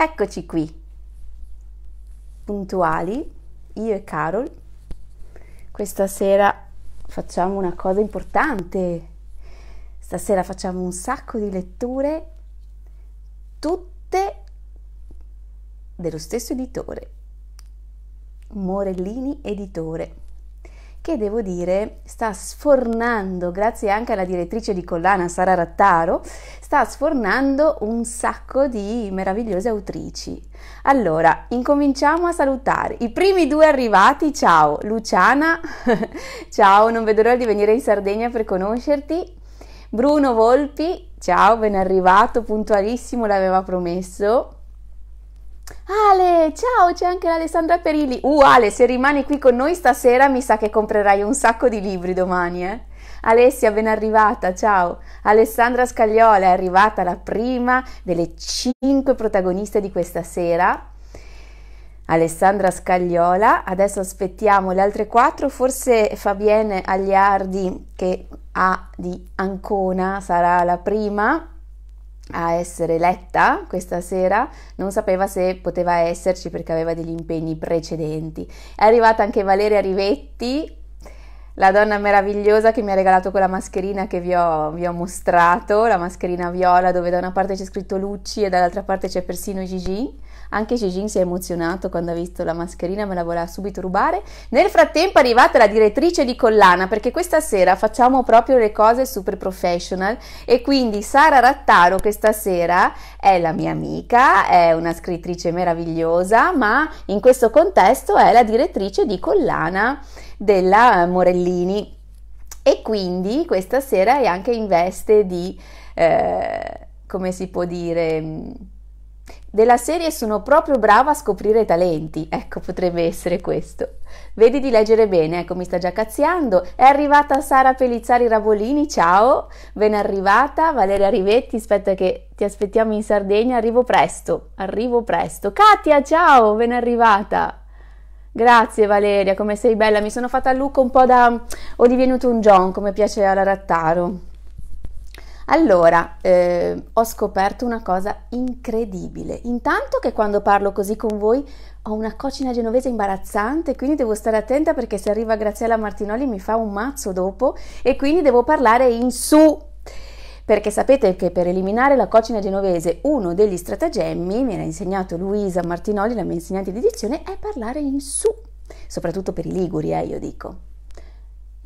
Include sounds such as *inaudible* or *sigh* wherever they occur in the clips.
Eccoci qui, puntuali, io e Carol. Questa sera facciamo una cosa importante. Stasera facciamo un sacco di letture, tutte dello stesso editore, Morellini Editore che devo dire sta sfornando, grazie anche alla direttrice di collana Sara Rattaro, sta sfornando un sacco di meravigliose autrici. Allora, incominciamo a salutare. I primi due arrivati, ciao Luciana, *laughs* ciao, non vedo l'ora di venire in Sardegna per conoscerti. Bruno Volpi, ciao, ben arrivato, puntualissimo, l'aveva promesso. Ale, ciao, c'è anche l'Alessandra Perilli. Uh, Ale, se rimani qui con noi stasera mi sa che comprerai un sacco di libri domani, eh? Alessia, ben arrivata, ciao. Alessandra Scagliola è arrivata la prima delle cinque protagoniste di questa sera. Alessandra Scagliola, adesso aspettiamo le altre quattro, forse Fabienne Agliardi che ha di Ancona sarà la prima a essere letta questa sera, non sapeva se poteva esserci perché aveva degli impegni precedenti. È arrivata anche Valeria Rivetti, la donna meravigliosa che mi ha regalato quella mascherina che vi ho, vi ho mostrato, la mascherina viola dove da una parte c'è scritto Lucci e dall'altra parte c'è persino Gigi. Anche Gigin si è emozionato quando ha visto la mascherina, me la voleva subito rubare. Nel frattempo è arrivata la direttrice di collana, perché questa sera facciamo proprio le cose super professional e quindi Sara Rattaro questa sera è la mia amica, è una scrittrice meravigliosa, ma in questo contesto è la direttrice di collana della eh, Morellini e quindi questa sera è anche in veste di, eh, come si può dire, mm, della serie sono proprio brava a scoprire talenti, ecco potrebbe essere questo. Vedi di leggere bene, ecco mi sta già cazziando, è arrivata Sara Pelizzari Ravolini, ciao, ben arrivata, Valeria Rivetti, aspetta che ti aspettiamo in Sardegna, arrivo presto, arrivo presto. Katia, ciao, ben arrivata. Grazie Valeria, come sei bella, mi sono fatta a look un po' da divenuto un John, come piace alla Rattaro. Allora, eh, ho scoperto una cosa incredibile. Intanto che quando parlo così con voi ho una cocina genovese imbarazzante, quindi devo stare attenta perché se arriva Graziella Martinoli mi fa un mazzo dopo e quindi devo parlare in su. Perché sapete che per eliminare la cocina genovese uno degli stratagemmi, mi era insegnato Luisa Martinoli, la mia insegnante di edizione, è parlare in su, soprattutto per i liguri, eh, io dico.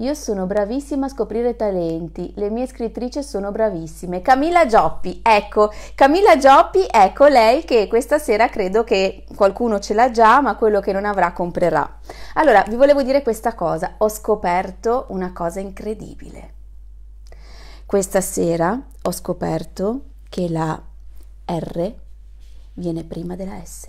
Io sono bravissima a scoprire talenti, le mie scrittrici sono bravissime. Camilla Gioppi, ecco, Camilla Gioppi, ecco lei che questa sera credo che qualcuno ce l'ha già, ma quello che non avrà comprerà. Allora, vi volevo dire questa cosa, ho scoperto una cosa incredibile. Questa sera ho scoperto che la R viene prima della S.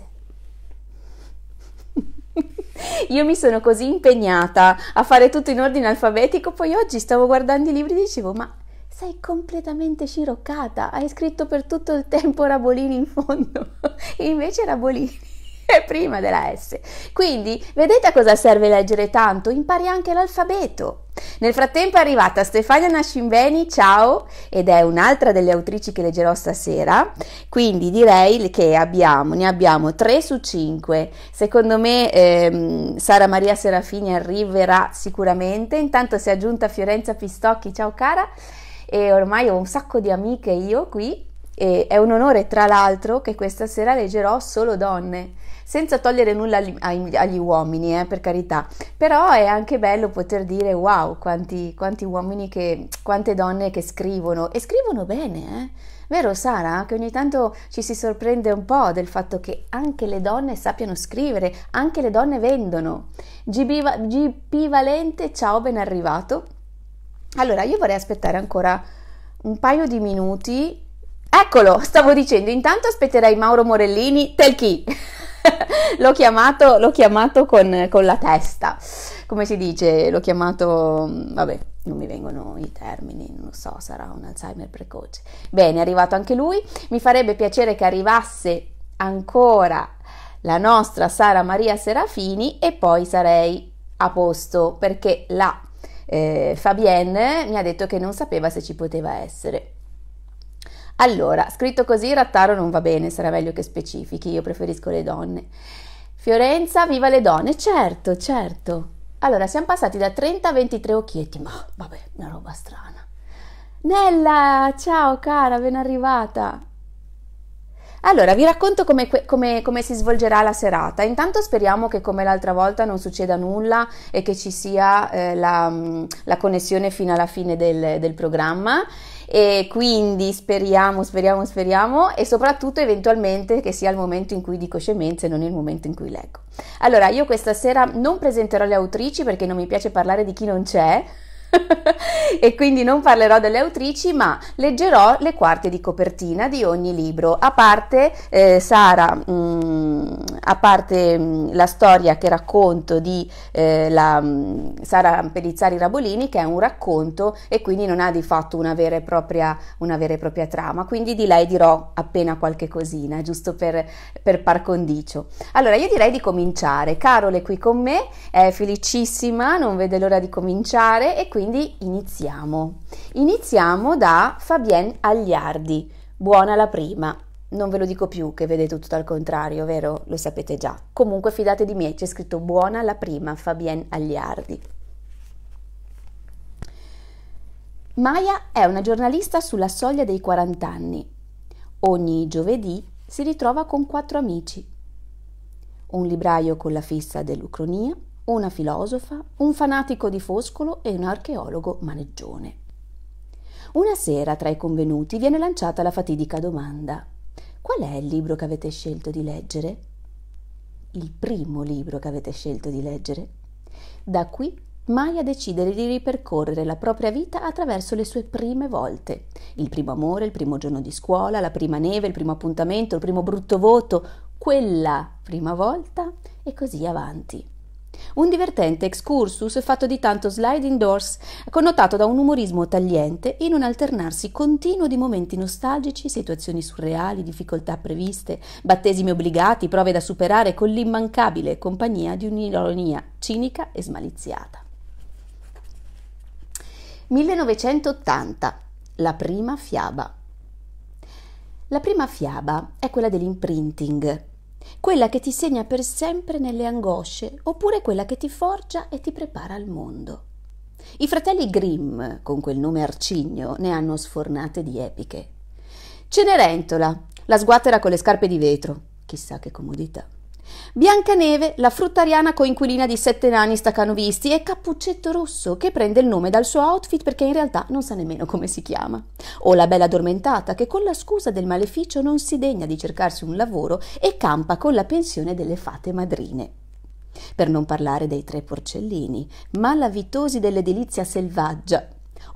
Io mi sono così impegnata a fare tutto in ordine alfabetico, poi oggi stavo guardando i libri e dicevo, ma sei completamente sciroccata, hai scritto per tutto il tempo Rabolini in fondo, *laughs* e invece Rabolini *laughs* prima della S. Quindi vedete a cosa serve leggere tanto? Impari anche l'alfabeto. Nel frattempo è arrivata Stefania Nascimbeni, ciao, ed è un'altra delle autrici che leggerò stasera, quindi direi che abbiamo, ne abbiamo 3 su 5, secondo me ehm, Sara Maria Serafini arriverà sicuramente, intanto si è aggiunta Fiorenza Pistocchi, ciao cara, e ormai ho un sacco di amiche io qui, e è un onore tra l'altro che questa sera leggerò solo donne, senza togliere nulla agli, agli uomini, eh, per carità, però è anche bello poter dire wow, quanti, quanti uomini, che, quante donne che scrivono e scrivono bene, eh. Vero Sara? Che ogni tanto ci si sorprende un po' del fatto che anche le donne sappiano scrivere, anche le donne vendono. GB, GP Valente, ciao, ben arrivato. Allora, io vorrei aspettare ancora un paio di minuti. Eccolo, stavo dicendo, intanto aspetterai Mauro Morellini, Telchi. *laughs* *laughs* l'ho chiamato, l'ho chiamato con, con, la testa, come si dice, l'ho chiamato, mm, vabbè, non mi vengono i termini, non so, sarà un Alzheimer precoce. Bene, è arrivato anche lui, mi farebbe piacere che arrivasse ancora la nostra Sara Maria Serafini e poi sarei a posto perché la eh, Fabienne mi ha detto che non sapeva se ci poteva essere. Allora, scritto così, rattaro non va bene, sarà meglio che specifichi, io preferisco le donne. Fiorenza, viva le donne, certo, certo. Allora, siamo passati da 30 a 23 occhietti, ma vabbè, una roba strana. Nella, ciao cara, ben arrivata. Allora, vi racconto come, come, come, si svolgerà la serata. Intanto speriamo che come l'altra volta non succeda nulla e che ci sia eh, la, la, connessione fino alla fine del, del programma e quindi speriamo, speriamo, speriamo e soprattutto eventualmente che sia il momento in cui dico scemenze e non il momento in cui leggo. Allora, io questa sera non presenterò le autrici perché non mi piace parlare di chi non c'è, *laughs* e quindi non parlerò delle autrici, ma leggerò le quarte di copertina di ogni libro, a parte eh, Sara, mh, mm, a parte mh, mm, la storia che racconto di eh, la, mh, mm, Sara Pellizzari Rabolini, che è un racconto e quindi non ha di fatto una vera e propria, una vera e propria trama, quindi di lei dirò appena qualche cosina, giusto per, per par condicio. Allora, io direi di cominciare. Carole è qui con me, è felicissima, non vede l'ora di cominciare e quindi quindi iniziamo. Iniziamo da Fabienne Agliardi. Buona la prima. Non ve lo dico più che vedete tutto al contrario, vero? Lo sapete già. Comunque fidate di me, c'è scritto buona la prima, Fabienne Agliardi. Maya è una giornalista sulla soglia dei 40 anni. Ogni giovedì si ritrova con quattro amici. Un libraio con la fissa dell'Ucronia, una filosofa, un fanatico di Foscolo e un archeologo maneggione. Una sera tra i convenuti viene lanciata la fatidica domanda. Qual è il libro che avete scelto di leggere? Il primo libro che avete scelto di leggere? Da qui Maya decide di ripercorrere la propria vita attraverso le sue prime volte. Il primo amore, il primo giorno di scuola, la prima neve, il primo appuntamento, il primo brutto voto, quella prima volta e così avanti. Un divertente excursus fatto di tanto slide indoors, connotato da un umorismo tagliente in un alternarsi continuo di momenti nostalgici, situazioni surreali, difficoltà previste, battesimi obbligati, prove da superare con l'immancabile compagnia di un'ironia cinica e smaliziata. 1980 La prima fiaba. La prima fiaba è quella dell'imprinting, quella che ti segna per sempre nelle angosce, oppure quella che ti forgia e ti prepara al mondo. I fratelli Grimm, con quel nome arcigno, ne hanno sfornate di epiche. Cenerentola, la sguattera con le scarpe di vetro, chissà che comodità. Biancaneve, la fruttariana coinquilina di sette nani stacanovisti e Cappuccetto Rosso, che prende il nome dal suo outfit perché in realtà non sa nemmeno come si chiama. O la bella addormentata, che con la scusa del maleficio non si degna di cercarsi un lavoro e campa con la pensione delle fate madrine. Per non parlare dei tre porcellini, malavitosi dell'edilizia selvaggia.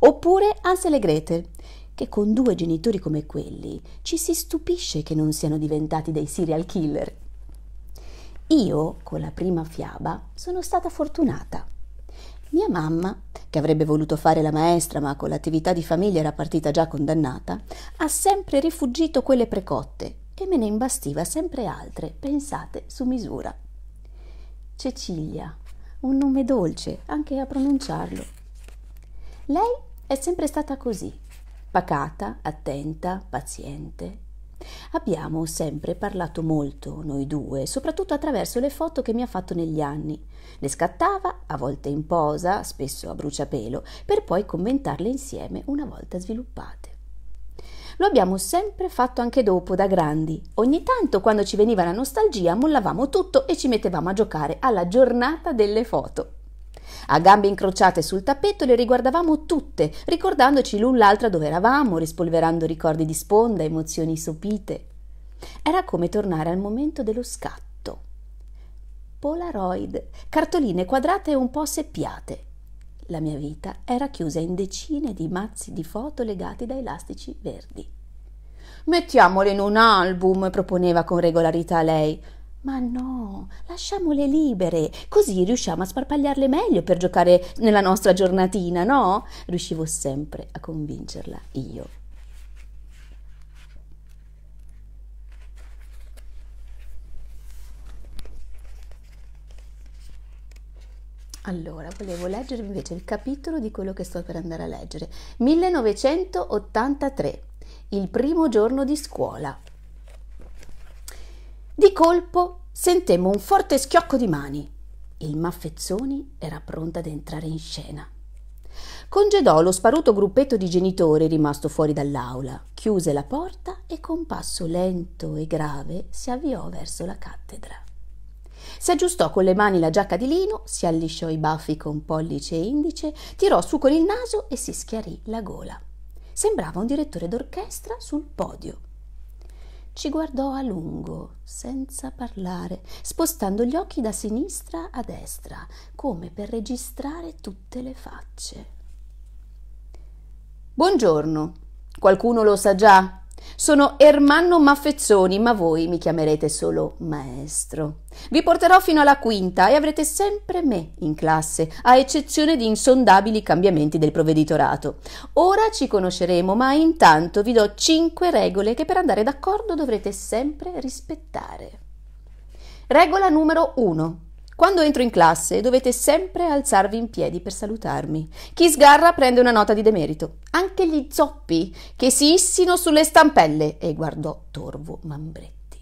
Oppure Ansel e Gretel, che con due genitori come quelli ci si stupisce che non siano diventati dei serial killer. Io, con la prima fiaba, sono stata fortunata. Mia mamma, che avrebbe voluto fare la maestra ma con l'attività di famiglia era partita già condannata, ha sempre rifugito quelle precotte e me ne imbastiva sempre altre, pensate su misura. Cecilia, un nome dolce anche a pronunciarlo. Lei è sempre stata così, pacata, attenta, paziente, Abbiamo sempre parlato molto noi due, soprattutto attraverso le foto che mi ha fatto negli anni. Le scattava, a volte in posa, spesso a bruciapelo, per poi commentarle insieme una volta sviluppate. Lo abbiamo sempre fatto anche dopo, da grandi. Ogni tanto, quando ci veniva la nostalgia, mollavamo tutto e ci mettevamo a giocare alla giornata delle foto. A gambe incrociate sul tappeto le riguardavamo tutte, ricordandoci l'un l'altra dove eravamo, rispolverando ricordi di sponda, emozioni sopite. Era come tornare al momento dello scatto. Polaroid, cartoline quadrate un po' seppiate. La mia vita era chiusa in decine di mazzi di foto legati da elastici verdi. Mettiamole in un album, proponeva con regolarità lei. Ma no, lasciamole libere, così riusciamo a sparpagliarle meglio per giocare nella nostra giornatina, no? Riuscivo sempre a convincerla io. Allora, volevo leggervi invece il capitolo di quello che sto per andare a leggere. 1983, il primo giorno di scuola. Di colpo sentemmo un forte schiocco di mani. Il Maffezzoni era pronto ad entrare in scena. Congedò lo sparuto gruppetto di genitori rimasto fuori dall'aula, chiuse la porta e con passo lento e grave si avviò verso la cattedra. Si aggiustò con le mani la giacca di lino, si allisciò i baffi con pollice e indice, tirò su con il naso e si schiarì la gola. Sembrava un direttore d'orchestra sul podio ci guardò a lungo, senza parlare, spostando gli occhi da sinistra a destra, come per registrare tutte le facce. Buongiorno. Qualcuno lo sa già? Sono Ermanno Maffezzoni, ma voi mi chiamerete solo maestro. Vi porterò fino alla quinta e avrete sempre me in classe, a eccezione di insondabili cambiamenti del provveditorato. Ora ci conosceremo, ma intanto vi do cinque regole che per andare d'accordo dovrete sempre rispettare. Regola numero 1. Quando entro in classe dovete sempre alzarvi in piedi per salutarmi. Chi sgarra prende una nota di demerito. Anche gli zoppi che si issino sulle stampelle. E guardò Torvo Mambretti.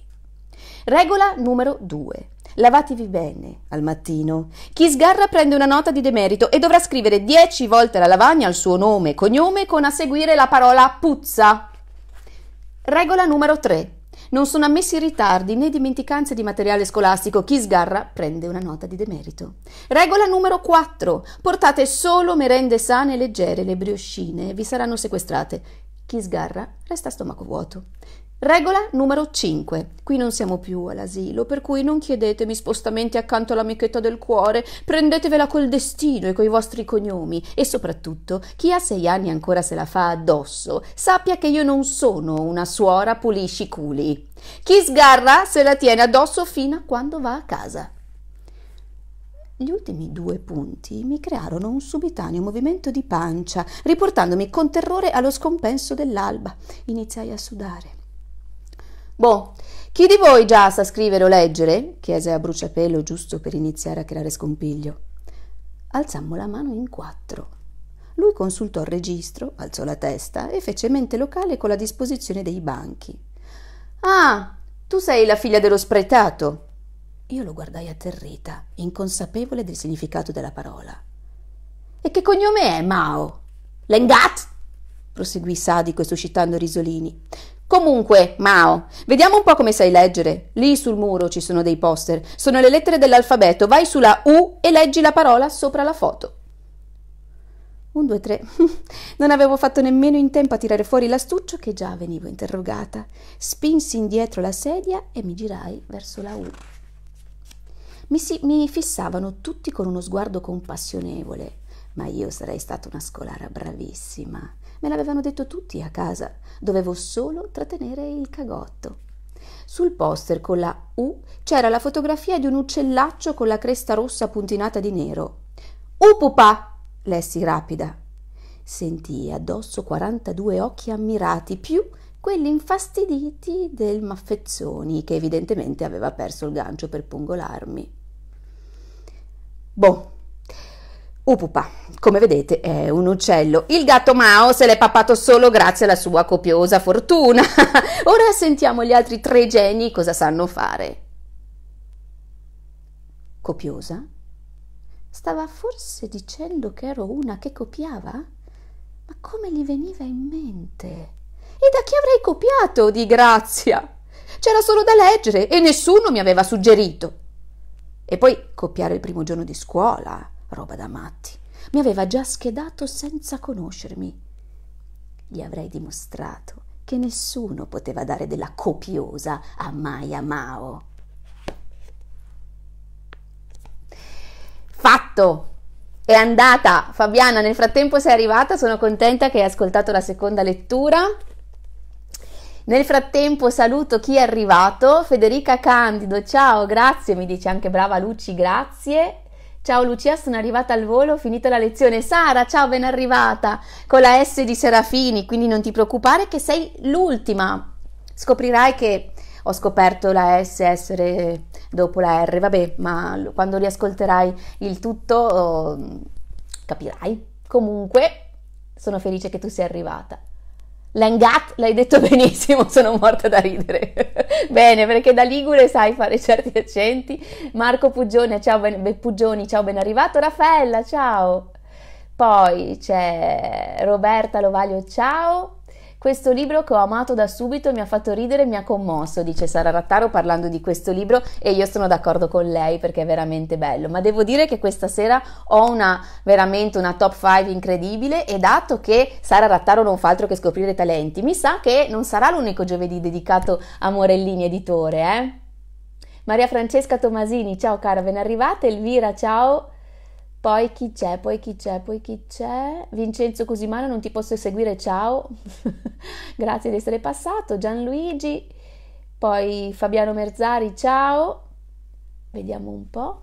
Regola numero 2. Lavatevi bene al mattino. Chi sgarra prende una nota di demerito e dovrà scrivere 10 volte alla lavagna il suo nome e cognome con a seguire la parola puzza. Regola numero 3. Non sono ammessi ritardi né dimenticanze di materiale scolastico. Chi sgarra prende una nota di demerito. Regola numero 4. Portate solo merende sane e leggere. Le brioscine vi saranno sequestrate. Chi sgarra resta a stomaco vuoto. Regola numero 5. Qui non siamo più all'asilo, per cui non chiedetemi spostamenti accanto all'amichetta del cuore, prendetevela col destino e coi vostri cognomi. E soprattutto, chi ha sei anni ancora se la fa addosso, sappia che io non sono una suora pulisci culi. Chi sgarra se la tiene addosso fino a quando va a casa. Gli ultimi due punti mi crearono un subitaneo movimento di pancia, riportandomi con terrore allo scompenso dell'alba. Iniziai a sudare. Boh, chi di voi già sa scrivere o leggere? chiese a bruciapelo giusto per iniziare a creare scompiglio. Alzammo la mano in quattro. Lui consultò il registro, alzò la testa e fece mente locale con la disposizione dei banchi. Ah, tu sei la figlia dello spretato. Io lo guardai atterrita, inconsapevole del significato della parola. E che cognome è Mao? Lengat? proseguì sadico e suscitando risolini. Comunque, Mao, vediamo un po' come sai leggere. Lì sul muro ci sono dei poster. Sono le lettere dell'alfabeto. Vai sulla U e leggi la parola sopra la foto. Un, due, tre. *laughs* Non avevo fatto nemmeno in tempo a tirare fuori l'astuccio che già venivo interrogata. Spinsi indietro la sedia e mi girai verso la U. Mi, si, mi fissavano tutti con uno sguardo compassionevole, ma io sarei stata una scolara bravissima. Me l'avevano detto tutti a casa, dovevo solo trattenere il cagotto. Sul poster con la U c'era la fotografia di un uccellaccio con la cresta rossa puntinata di nero. Upupa! lessi rapida. Sentii addosso 42 occhi ammirati, più quelli infastiditi del Maffezzoni, che evidentemente aveva perso il gancio per pungolarmi. Boh, Upupa, come vedete, è un uccello. Il gatto Mao se l'è pappato solo grazie alla sua copiosa fortuna. *laughs* Ora sentiamo gli altri tre geni cosa sanno fare. Copiosa? Stava forse dicendo che ero una che copiava? Ma come gli veniva in mente? E da chi avrei copiato, di grazia? C'era solo da leggere e nessuno mi aveva suggerito. E poi copiare il primo giorno di scuola roba da matti. Mi aveva già schedato senza conoscermi. Gli avrei dimostrato che nessuno poteva dare della copiosa a Maya Mao. Fatto! È andata! Fabiana, nel frattempo sei arrivata, sono contenta che hai ascoltato la seconda lettura. Nel frattempo saluto chi è arrivato, Federica Candido, ciao, grazie, mi dice anche brava Luci, grazie. Ciao Lucia, sono arrivata al volo, ho finito la lezione. Sara, ciao, ben arrivata con la S di Serafini, quindi non ti preoccupare che sei l'ultima. Scoprirai che ho scoperto la S essere dopo la R, vabbè, ma quando riascolterai il tutto mm, capirai. Comunque, sono felice che tu sia arrivata. Langat, l'hai detto *laughs* benissimo, sono morta da ridere. Bene, perché da Ligure sai fare certi accenti. Marco Pugioni, ciao ben, Be, Pugioni, ciao ben arrivato. Raffaella, ciao. Poi c'è Roberta Lovaglio, ciao. Questo libro che ho amato da subito mi ha fatto ridere e mi ha commosso, dice Sara Rattaro parlando di questo libro e io sono d'accordo con lei perché è veramente bello. Ma devo dire che questa sera ho una, veramente una top 5 incredibile e dato che Sara Rattaro non fa altro che scoprire talenti, mi sa che non sarà l'unico giovedì dedicato a Morellini editore, eh? Maria Francesca Tomasini, ciao cara, ben arrivata. Elvira, ciao. Poi chi c'è, poi chi c'è, poi chi c'è? Vincenzo Cosimano, non ti posso seguire, ciao. *laughs* Grazie di essere passato. Gianluigi, poi Fabiano Merzari, ciao. Vediamo un po'.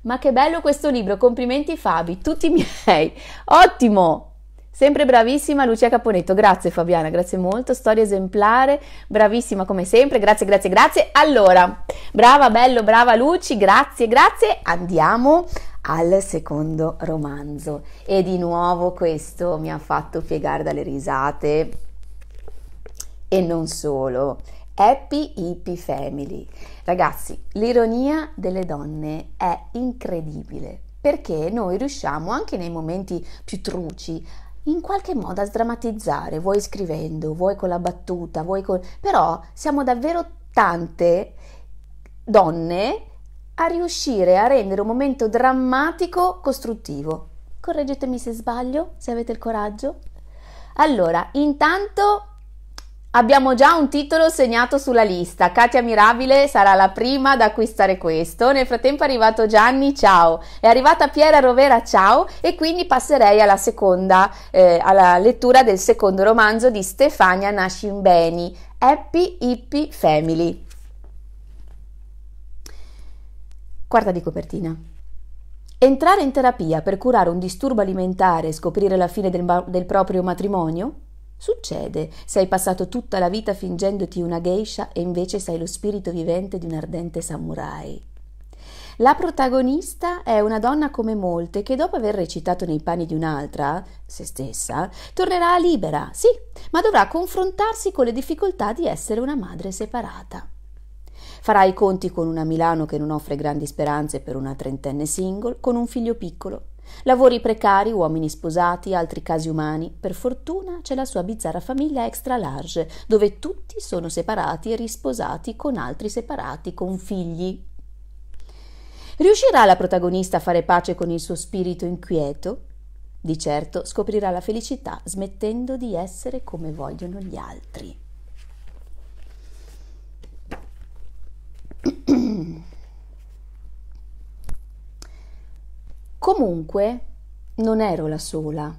Ma che bello questo libro, complimenti Fabi, tutti miei. Ottimo! Sempre bravissima Lucia Caponetto, grazie Fabiana, grazie molto, storia esemplare, bravissima come sempre, grazie, grazie, grazie. Allora, brava, bello, brava Luci, grazie, grazie. Andiamo al secondo romanzo e di nuovo questo mi ha fatto piegare dalle risate e non solo. Happy Hippie Family. Ragazzi, l'ironia delle donne è incredibile perché noi riusciamo anche nei momenti più truci in qualche modo a sdrammatizzare, vuoi scrivendo, vuoi con la battuta, vuoi con... però siamo davvero tante donne a riuscire a rendere un momento drammatico costruttivo. Correggetemi se sbaglio, se avete il coraggio. Allora, intanto Abbiamo già un titolo segnato sulla lista. Katia Mirabile sarà la prima ad acquistare questo. Nel frattempo è arrivato Gianni, ciao. È arrivata Piera Rovera, ciao. E quindi passerei alla seconda, eh, alla lettura del secondo romanzo di Stefania Nascimbeni, Happy Hippie Family. Quarta di copertina. Entrare in terapia per curare un disturbo alimentare e scoprire la fine del, del proprio matrimonio? Succede se hai passato tutta la vita fingendoti una geisha e invece sei lo spirito vivente di un ardente samurai. La protagonista è una donna come molte che dopo aver recitato nei panni di un'altra, se stessa, tornerà libera, sì, ma dovrà confrontarsi con le difficoltà di essere una madre separata. Farà i conti con una Milano che non offre grandi speranze per una trentenne single, con un figlio piccolo. Lavori precari, uomini sposati, altri casi umani. Per fortuna c'è la sua bizzarra famiglia extra large, dove tutti sono separati e risposati con altri separati, con figli. Riuscirà la protagonista a fare pace con il suo spirito inquieto? Di certo scoprirà la felicità smettendo di essere come vogliono gli altri. Comunque non ero la sola.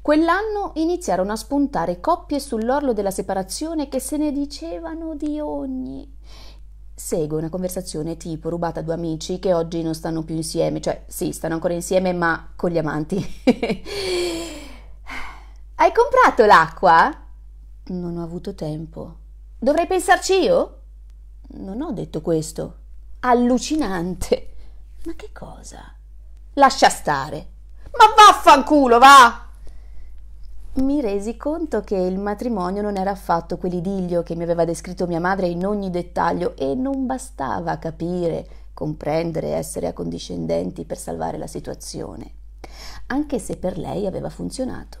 Quell'anno iniziarono a spuntare coppie sull'orlo della separazione che se ne dicevano di ogni. Segue una conversazione tipo rubata a due amici che oggi non stanno più insieme, cioè sì, stanno ancora insieme ma con gli amanti. *laughs* Hai comprato l'acqua? Non ho avuto tempo. Dovrei pensarci io? Non ho detto questo. Allucinante. Ma che cosa? Lascia stare. Ma vaffanculo, va! Mi resi conto che il matrimonio non era affatto quell'idillio che mi aveva descritto mia madre in ogni dettaglio e non bastava capire, comprendere, essere accondiscendenti per salvare la situazione, anche se per lei aveva funzionato.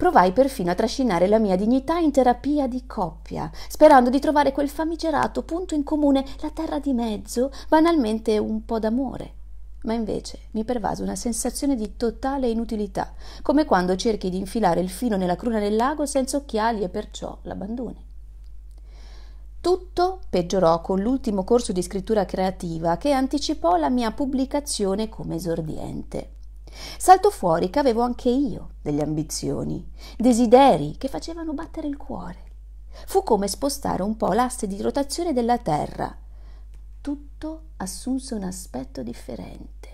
Provai perfino a trascinare la mia dignità in terapia di coppia, sperando di trovare quel famigerato punto in comune, la terra di mezzo, banalmente un po' d'amore. Ma invece mi pervase una sensazione di totale inutilità, come quando cerchi di infilare il filo nella cruna del lago senza occhiali e perciò l'abbandoni. Tutto peggiorò con l'ultimo corso di scrittura creativa che anticipò la mia pubblicazione come esordiente. Saltò fuori che avevo anche io delle ambizioni, desideri che facevano battere il cuore. Fu come spostare un po' l'asse di rotazione della Terra. Tutto assunse un aspetto differente.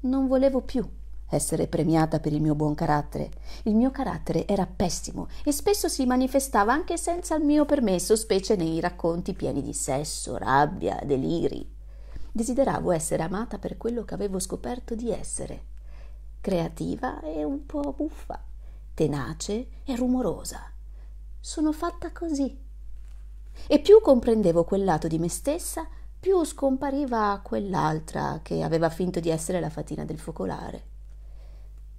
Non volevo più essere premiata per il mio buon carattere. Il mio carattere era pessimo e spesso si manifestava anche senza il mio permesso, specie nei racconti pieni di sesso, rabbia, deliri. Desideravo essere amata per quello che avevo scoperto di essere, creativa e un po' buffa, tenace e rumorosa. Sono fatta così. E più comprendevo quel lato di me stessa, più scompariva quell'altra che aveva finto di essere la fatina del focolare.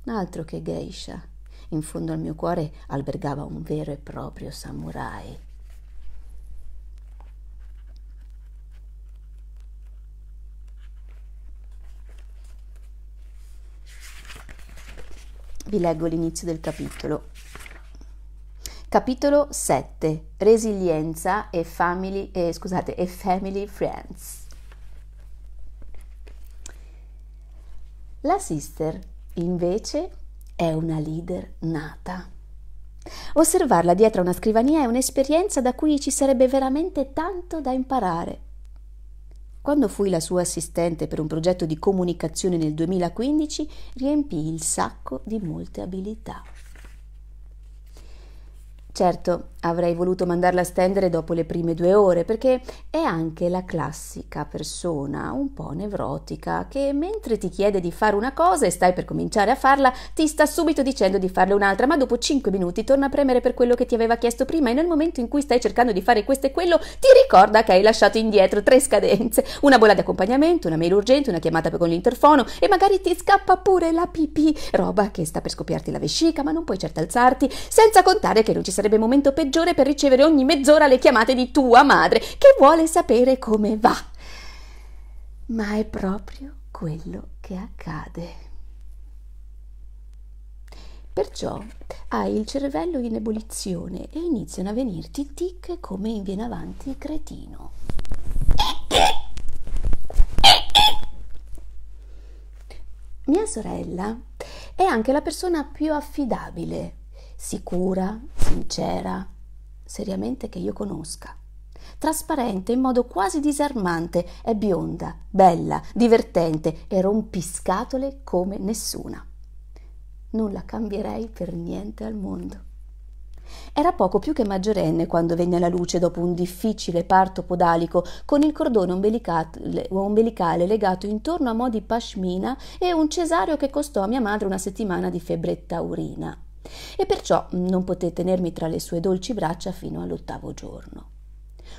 Altro che geisha. In fondo al mio cuore albergava un vero e proprio samurai. Vi leggo l'inizio del capitolo. Capitolo 7. Resilienza e family, eh, scusate, e family friends. La sister, invece, è una leader nata. Osservarla dietro a una scrivania è un'esperienza da cui ci sarebbe veramente tanto da imparare. Quando fui la sua assistente per un progetto di comunicazione nel 2015, riempì il sacco di molte abilità. Certo, Avrei voluto mandarla a stendere dopo le prime due ore perché è anche la classica persona un po' nevrotica che mentre ti chiede di fare una cosa e stai per cominciare a farla, ti sta subito dicendo di farle un'altra, ma dopo cinque minuti torna a premere per quello che ti aveva chiesto prima e nel momento in cui stai cercando di fare questo e quello, ti ricorda che hai lasciato indietro tre scadenze, una bolla di accompagnamento, una mail urgente, una chiamata con l'interfono e magari ti scappa pure la pipì, roba che sta per scoppiarti la vescica, ma non puoi certo alzarti, senza contare che non ci sarebbe momento peggiore peggiore per ricevere ogni mezz'ora le chiamate di tua madre, che vuole sapere come va. Ma è proprio quello che accade. Perciò hai il cervello in ebollizione e iniziano a venirti tic come viene avanti il cretino. Mia sorella è anche la persona più affidabile, sicura, sincera, seriamente che io conosca. Trasparente in modo quasi disarmante, è bionda, bella, divertente e rompiscatole come nessuna. Non la cambierei per niente al mondo. Era poco più che maggiorenne quando venne alla luce dopo un difficile parto podalico con il cordone ombelicale legato intorno a mo' di pashmina e un cesario che costò a mia madre una settimana di febbre taurina e perciò non poté tenermi tra le sue dolci braccia fino all'ottavo giorno.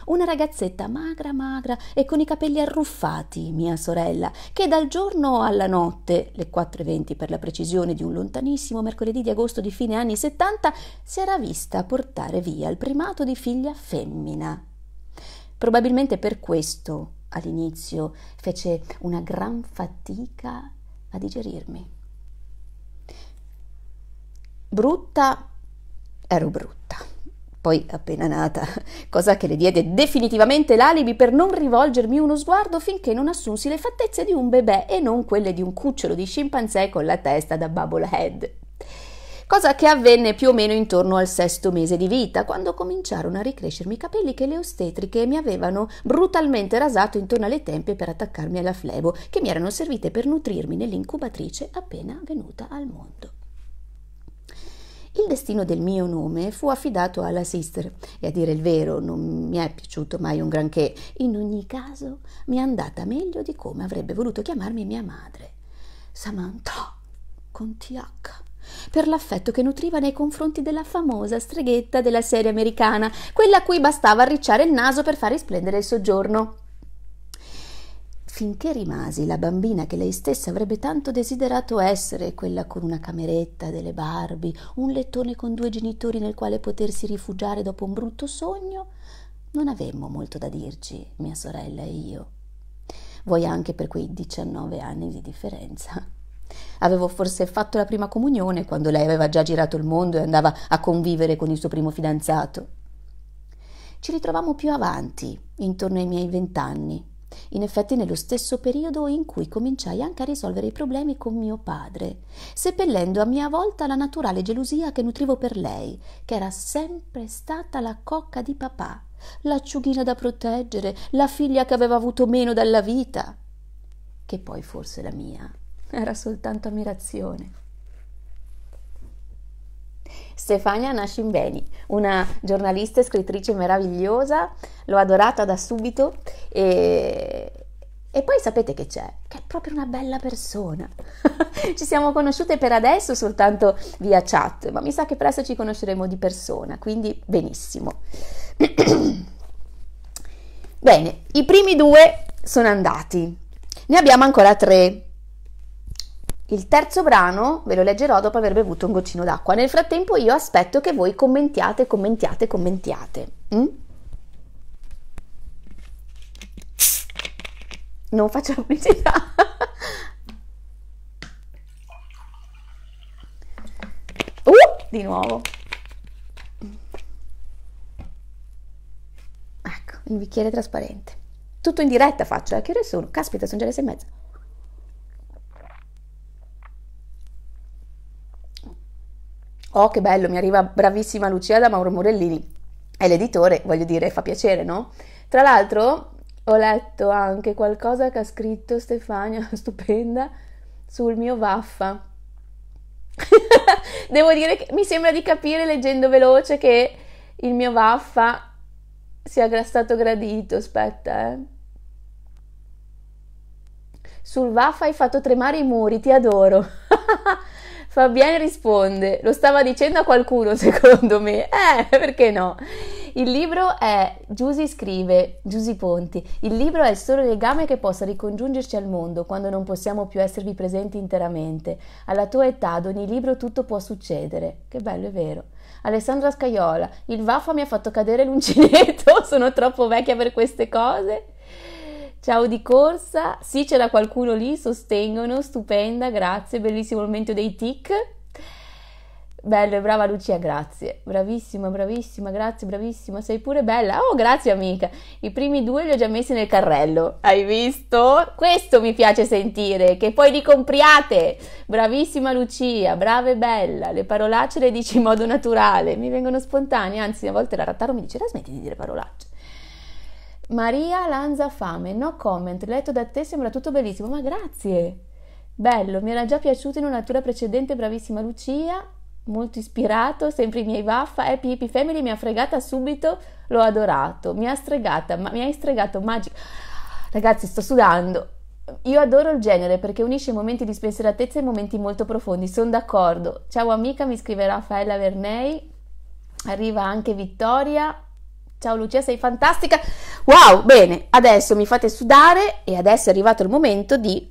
Una ragazzetta magra magra e con i capelli arruffati, mia sorella, che dal giorno alla notte, le 4.20 per la precisione di un lontanissimo mercoledì di agosto di fine anni 70, si era vista portare via il primato di figlia femmina. Probabilmente per questo all'inizio fece una gran fatica a digerirmi brutta, ero brutta. Poi appena nata, *laughs* cosa che le diede definitivamente l'alibi per non rivolgermi uno sguardo finché non assunsi le fattezze di un bebè e non quelle di un cucciolo di scimpanzé con la testa da bubblehead. Cosa che avvenne più o meno intorno al sesto mese di vita, quando cominciarono a ricrescermi i capelli che le ostetriche mi avevano brutalmente rasato intorno alle tempie per attaccarmi alla flebo, che mi erano servite per nutrirmi nell'incubatrice appena venuta al mondo. Il destino del mio nome fu affidato alla sister e a dire il vero non mi è piaciuto mai un granché. In ogni caso mi è andata meglio di come avrebbe voluto chiamarmi mia madre. Samantha con TH per l'affetto che nutriva nei confronti della famosa streghetta della serie americana, quella a cui bastava arricciare il naso per far risplendere il soggiorno finché rimasi la bambina che lei stessa avrebbe tanto desiderato essere, quella con una cameretta, delle Barbie, un lettone con due genitori nel quale potersi rifugiare dopo un brutto sogno, non avemmo molto da dirci, mia sorella e io. Vuoi anche per quei 19 anni di differenza. Avevo forse fatto la prima comunione quando lei aveva già girato il mondo e andava a convivere con il suo primo fidanzato. Ci ritrovammo più avanti, intorno ai miei vent'anni, in effetti nello stesso periodo in cui cominciai anche a risolvere i problemi con mio padre, seppellendo a mia volta la naturale gelosia che nutrivo per lei, che era sempre stata la cocca di papà, l'acciughina da proteggere, la figlia che aveva avuto meno dalla vita, che poi forse la mia era soltanto ammirazione. Stefania Nascimbeni, una giornalista e scrittrice meravigliosa, l'ho adorata da subito e, e poi sapete che c'è? Che è proprio una bella persona. *laughs* ci siamo conosciute per adesso soltanto via chat, ma mi sa che presto ci conosceremo di persona, quindi benissimo. *clears throat* Bene, i primi due sono andati. Ne abbiamo ancora tre il terzo brano ve lo leggerò dopo aver bevuto un goccino d'acqua. Nel frattempo io aspetto che voi commentiate, commentiate, commentiate. Mm? Non faccio pubblicità. *laughs* uh, di nuovo. Ecco, il bicchiere trasparente. Tutto in diretta faccio, eh? Che ore sono? Caspita, sono già le sei e mezza. oh che bello, mi arriva bravissima Lucia da Mauro Morellini, è l'editore, voglio dire, fa piacere, no? Tra l'altro ho letto anche qualcosa che ha scritto Stefania, *laughs* stupenda, sul mio vaffa. *laughs* Devo dire che mi sembra di capire leggendo veloce che il mio vaffa sia stato gradito, aspetta, eh. Sul vaffa hai fatto tremare i muri, ti adoro. *laughs* Fabienne risponde, lo stava dicendo a qualcuno *laughs* secondo me, eh perché no? Il libro è, Giusy scrive, Giusy Ponti, il libro è il solo legame che possa ricongiungerci al mondo quando non possiamo più esservi presenti interamente. Alla tua età ad ogni libro tutto può succedere. Che bello, è vero. Alessandra Scaiola, il Vaffa mi ha fatto cadere l'uncinetto, *laughs* sono troppo vecchia per queste cose. Ciao di corsa, sì c'era qualcuno lì, sostengono, stupenda, grazie, bellissimo il momento dei tic. Bello e brava Lucia, grazie. Bravissima, bravissima, grazie, bravissima, sei pure bella. Oh, grazie amica. I primi due li ho già messi nel carrello. Hai visto? Questo mi piace sentire, che poi li compriate. Bravissima Lucia, brava e bella. Le parolacce le dici in modo naturale, mi vengono spontanee, anzi a volte la Rattaro mi dice "La smetti di dire parolacce". Maria Lanza Fame, no comment, letto da te sembra tutto bellissimo, ma grazie. Bello, mi era già piaciuto in una tua precedente, bravissima Lucia, molto ispirato, sempre i miei vaffa, Happy Happy Family mi ha fregata subito, l'ho adorato, mi ha stregata, ma mi hai stregato, magico. Ragazzi, sto sudando. Io adoro il genere perché unisce momenti di spensieratezza e momenti molto profondi, sono d'accordo. Ciao amica, mi scrive Raffaella Vernei, arriva anche Vittoria, Ciao Lucia, sei fantastica. Wow, bene, adesso mi fate sudare e adesso è arrivato il momento di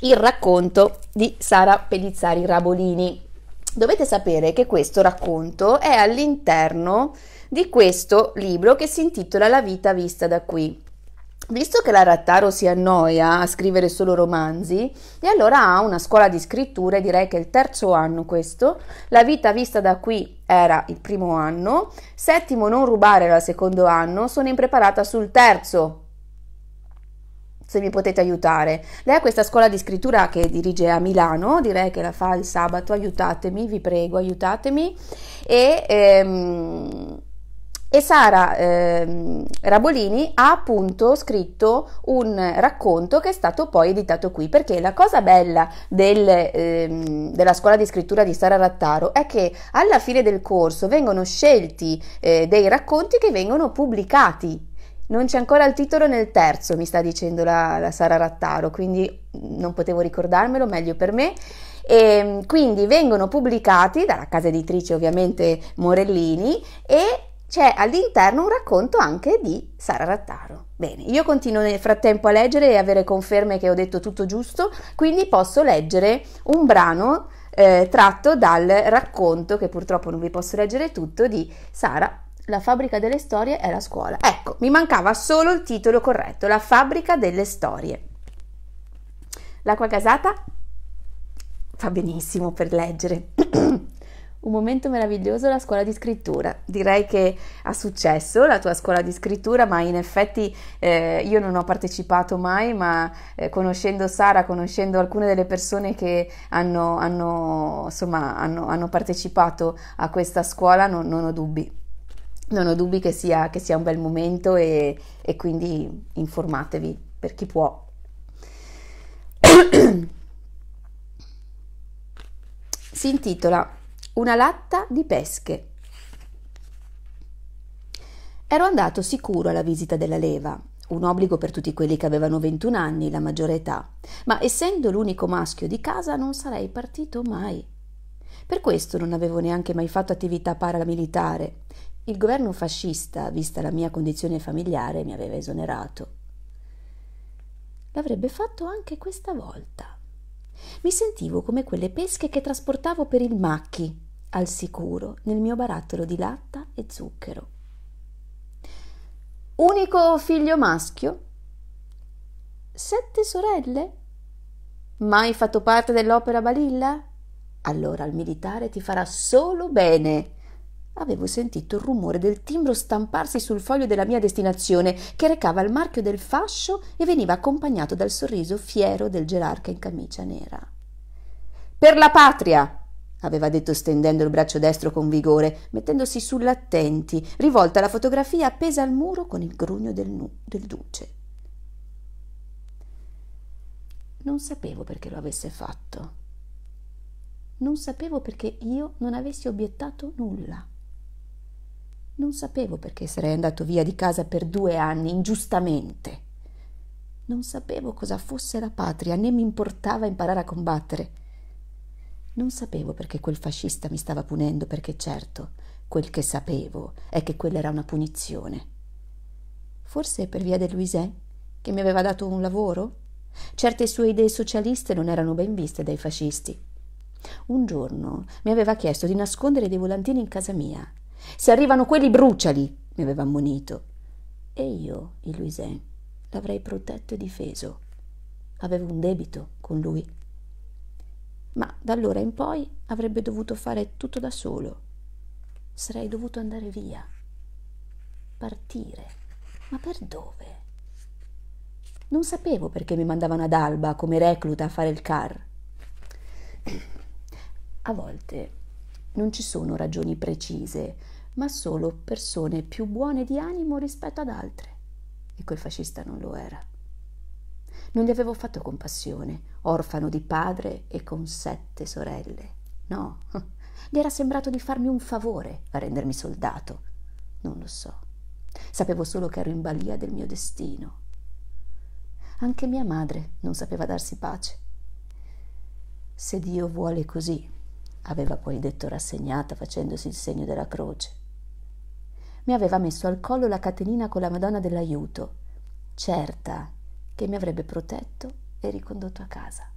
il racconto di Sara Pellizzari Rabolini. Dovete sapere che questo racconto è all'interno di questo libro che si intitola La vita vista da qui. Visto che la Rattaro si annoia a scrivere solo romanzi, e allora ha una scuola di scrittura, direi che è il terzo anno questo, la vita vista da qui era il primo anno, settimo non rubare era il secondo anno, sono impreparata sul terzo, se mi potete aiutare. Lei ha questa scuola di scrittura che dirige a Milano, direi che la fa il sabato, aiutatemi, vi prego, aiutatemi. E... Ehm, e Sara eh, Rabolini ha appunto scritto un racconto che è stato poi editato qui, perché la cosa bella del, eh, della scuola di scrittura di Sara Rattaro è che alla fine del corso vengono scelti eh, dei racconti che vengono pubblicati. Non c'è ancora il titolo nel terzo, mi sta dicendo la, la Sara Rattaro, quindi non potevo ricordarmelo, meglio per me e ehm, quindi vengono pubblicati dalla casa editrice ovviamente Morellini e c'è all'interno un racconto anche di Sara Rattaro. Bene, io continuo nel frattempo a leggere e avere conferme che ho detto tutto giusto, quindi posso leggere un brano eh, tratto dal racconto, che purtroppo non vi posso leggere tutto, di Sara. La fabbrica delle storie è la scuola. Ecco, mi mancava solo il titolo corretto, La fabbrica delle storie. L'acqua casata fa benissimo per leggere. *clears throat* un momento meraviglioso la scuola di scrittura. Direi che ha successo la tua scuola di scrittura, ma in effetti eh, io non ho partecipato mai, ma eh, conoscendo Sara, conoscendo alcune delle persone che hanno, hanno, insomma, hanno, hanno partecipato a questa scuola, non, non, ho dubbi. Non ho dubbi che sia, che sia un bel momento e, e quindi informatevi per chi può. *clears throat* si intitola una latta di pesche. Ero andato sicuro alla visita della leva, un obbligo per tutti quelli che avevano 21 anni, la maggiore età, ma essendo l'unico maschio di casa non sarei partito mai. Per questo non avevo neanche mai fatto attività paramilitare. Il governo fascista, vista la mia condizione familiare, mi aveva esonerato. L'avrebbe fatto anche questa volta. Mi sentivo come quelle pesche che trasportavo per il Macchi, al sicuro nel mio barattolo di latta e zucchero. Unico figlio maschio? Sette sorelle? Mai fatto parte dell'opera Balilla? Allora il militare ti farà solo bene. Avevo sentito il rumore del timbro stamparsi sul foglio della mia destinazione, che recava il marchio del fascio e veniva accompagnato dal sorriso fiero del gerarca in camicia nera. Per la patria! aveva detto stendendo il braccio destro con vigore, mettendosi sull'attenti, rivolta alla fotografia appesa al muro con il grugno del, nu- del duce. Non sapevo perché lo avesse fatto. Non sapevo perché io non avessi obiettato nulla. Non sapevo perché sarei andato via di casa per due anni, ingiustamente. Non sapevo cosa fosse la patria, né mi importava imparare a combattere. Non sapevo perché quel fascista mi stava punendo, perché certo, quel che sapevo è che quella era una punizione. Forse per via del Luisè, che mi aveva dato un lavoro? Certe sue idee socialiste non erano ben viste dai fascisti. Un giorno mi aveva chiesto di nascondere dei volantini in casa mia. Se arrivano quelli, bruciali! mi aveva ammonito. E io, il Luisè, l'avrei protetto e difeso. Avevo un debito con lui ma da allora in poi avrebbe dovuto fare tutto da solo. Sarei dovuto andare via, partire, ma per dove? Non sapevo perché mi mandavano ad Alba come recluta a fare il car. A volte non ci sono ragioni precise, ma solo persone più buone di animo rispetto ad altre. E quel fascista non lo era. Non gli avevo fatto compassione, orfano di padre e con sette sorelle. No, *laughs* gli era sembrato di farmi un favore a rendermi soldato. Non lo so. Sapevo solo che ero in balia del mio destino. Anche mia madre non sapeva darsi pace. Se Dio vuole così, aveva poi detto rassegnata facendosi il segno della croce. Mi aveva messo al collo la catenina con la Madonna dell'aiuto, certa che mi avrebbe protetto e ricondotto a casa.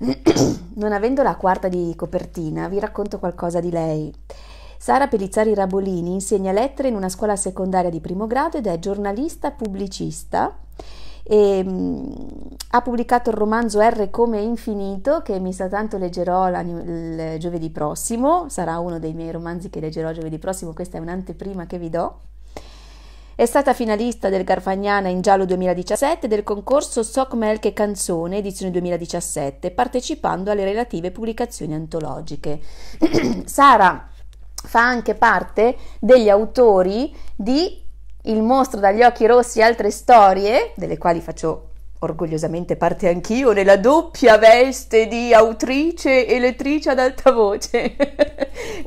*clears throat* Non avendo la quarta di copertina, vi racconto qualcosa di lei. Sara Pellizzari Rabolini insegna lettere in una scuola secondaria di primo grado ed è giornalista pubblicista. E, ehm, mh, ha pubblicato il romanzo R come infinito che mi sa tanto leggerò la, il giovedì prossimo, sarà uno dei miei romanzi che leggerò giovedì prossimo, questa è un'anteprima che vi do. È stata finalista del Garfagnana in giallo 2017 del concorso Soc e Canzone edizione 2017, partecipando alle relative pubblicazioni antologiche. *clears throat* Sara fa anche parte degli autori di Il mostro dagli occhi rossi e altre storie, delle quali faccio Orgogliosamente parte anch'io nella doppia veste di autrice e lettrice ad alta voce.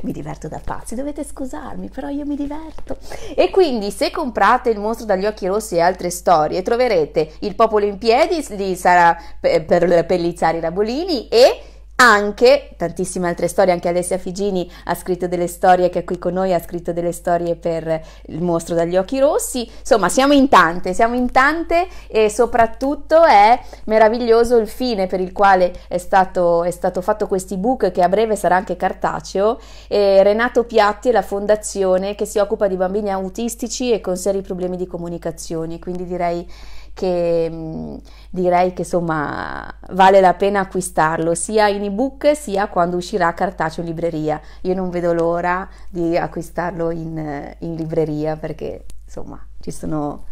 *laughs* mi diverto da pazzi, dovete scusarmi, però io mi diverto. E quindi se comprate Il mostro dagli occhi rossi e altre storie, troverete Il popolo in piedi di Sara Pellizzari Rabolini e anche tantissime altre storie, anche Alessia Figini ha scritto delle storie che è qui con noi, ha scritto delle storie per Il mostro dagli occhi rossi, insomma siamo in tante, siamo in tante e soprattutto è meraviglioso il fine per il quale è stato, è stato fatto questo ebook che a breve sarà anche cartaceo, e Renato Piatti e la fondazione che si occupa di bambini autistici e con seri problemi di comunicazione, quindi direi che mm, direi che insomma vale la pena acquistarlo sia in ebook sia quando uscirà cartaceo in libreria. Io non vedo l'ora di acquistarlo in, in libreria perché insomma ci sono,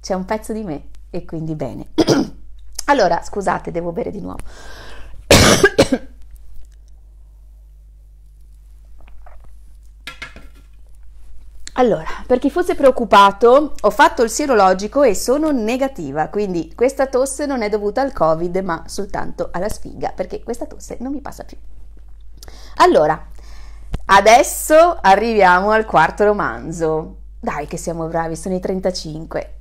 c'è un pezzo di me e quindi bene. *clears throat* allora, scusate, devo bere di nuovo. Allora, per chi fosse preoccupato, ho fatto il sierologico e sono negativa, quindi questa tosse non è dovuta al Covid, ma soltanto alla sfiga, perché questa tosse non mi passa più. Allora, adesso arriviamo al quarto romanzo. Dai che siamo bravi, sono i 35.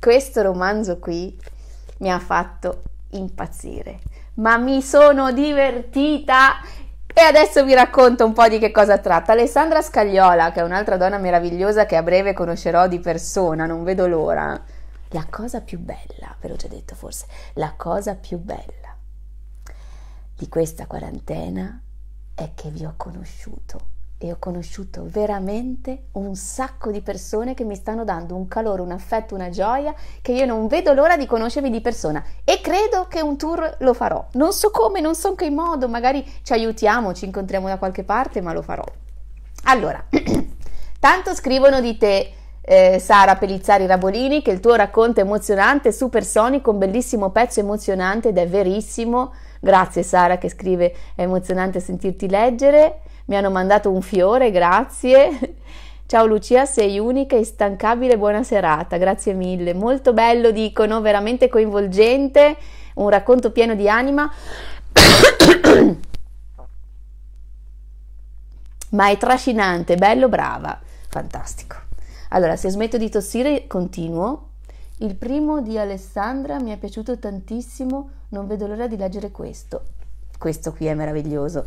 Questo romanzo qui mi ha fatto impazzire, ma mi sono divertita e adesso vi racconto un po' di che cosa tratta. Alessandra Scagliola, che è un'altra donna meravigliosa che a breve conoscerò di persona, non vedo l'ora. La cosa più bella, ve l'ho già detto forse, la cosa più bella di questa quarantena è che vi ho conosciuto e ho conosciuto veramente un sacco di persone che mi stanno dando un calore, un affetto, una gioia che io non vedo l'ora di conoscervi di persona e credo che un tour lo farò. Non so come, non so in che modo, magari ci aiutiamo, ci incontriamo da qualche parte, ma lo farò. Allora, *clears throat* tanto scrivono di te eh, Sara Pellizzari Rabolini che il tuo racconto è emozionante, supersonico, un bellissimo pezzo emozionante ed è verissimo. Grazie Sara che scrive, è emozionante sentirti leggere. Mi hanno mandato un fiore, grazie. *laughs* Ciao Lucia, sei unica, instancabile, buona serata, grazie mille. Molto bello, dicono, veramente coinvolgente, un racconto pieno di anima. *coughs* Ma è trascinante, bello, brava, fantastico. Allora, se smetto di tossire, continuo. Il primo di Alessandra mi è piaciuto tantissimo, non vedo l'ora di leggere questo. Questo qui è meraviglioso.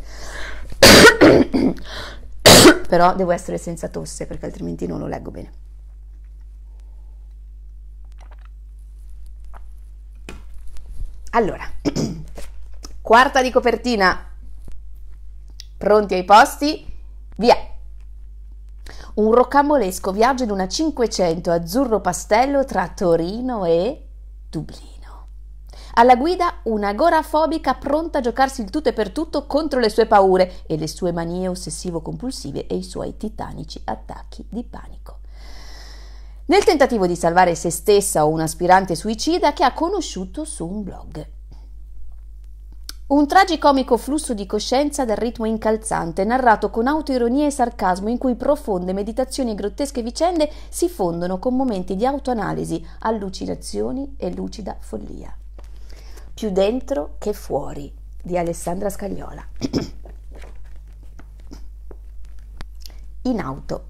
*coughs* *coughs* però devo essere senza tosse perché altrimenti non lo leggo bene. Allora, *coughs* quarta di copertina, pronti ai posti, via! Un rocambolesco viaggio in una 500 azzurro pastello tra Torino e Dublino. Alla guida una un'agorafobica pronta a giocarsi il tutto e per tutto contro le sue paure e le sue manie ossessivo-compulsive e i suoi titanici attacchi di panico. Nel tentativo di salvare se stessa o un aspirante suicida che ha conosciuto su un blog. Un tragicomico flusso di coscienza dal ritmo incalzante, narrato con autoironia e sarcasmo, in cui profonde meditazioni e grottesche vicende si fondono con momenti di autoanalisi, allucinazioni e lucida follia. Più dentro che fuori di Alessandra Scagliola. In auto.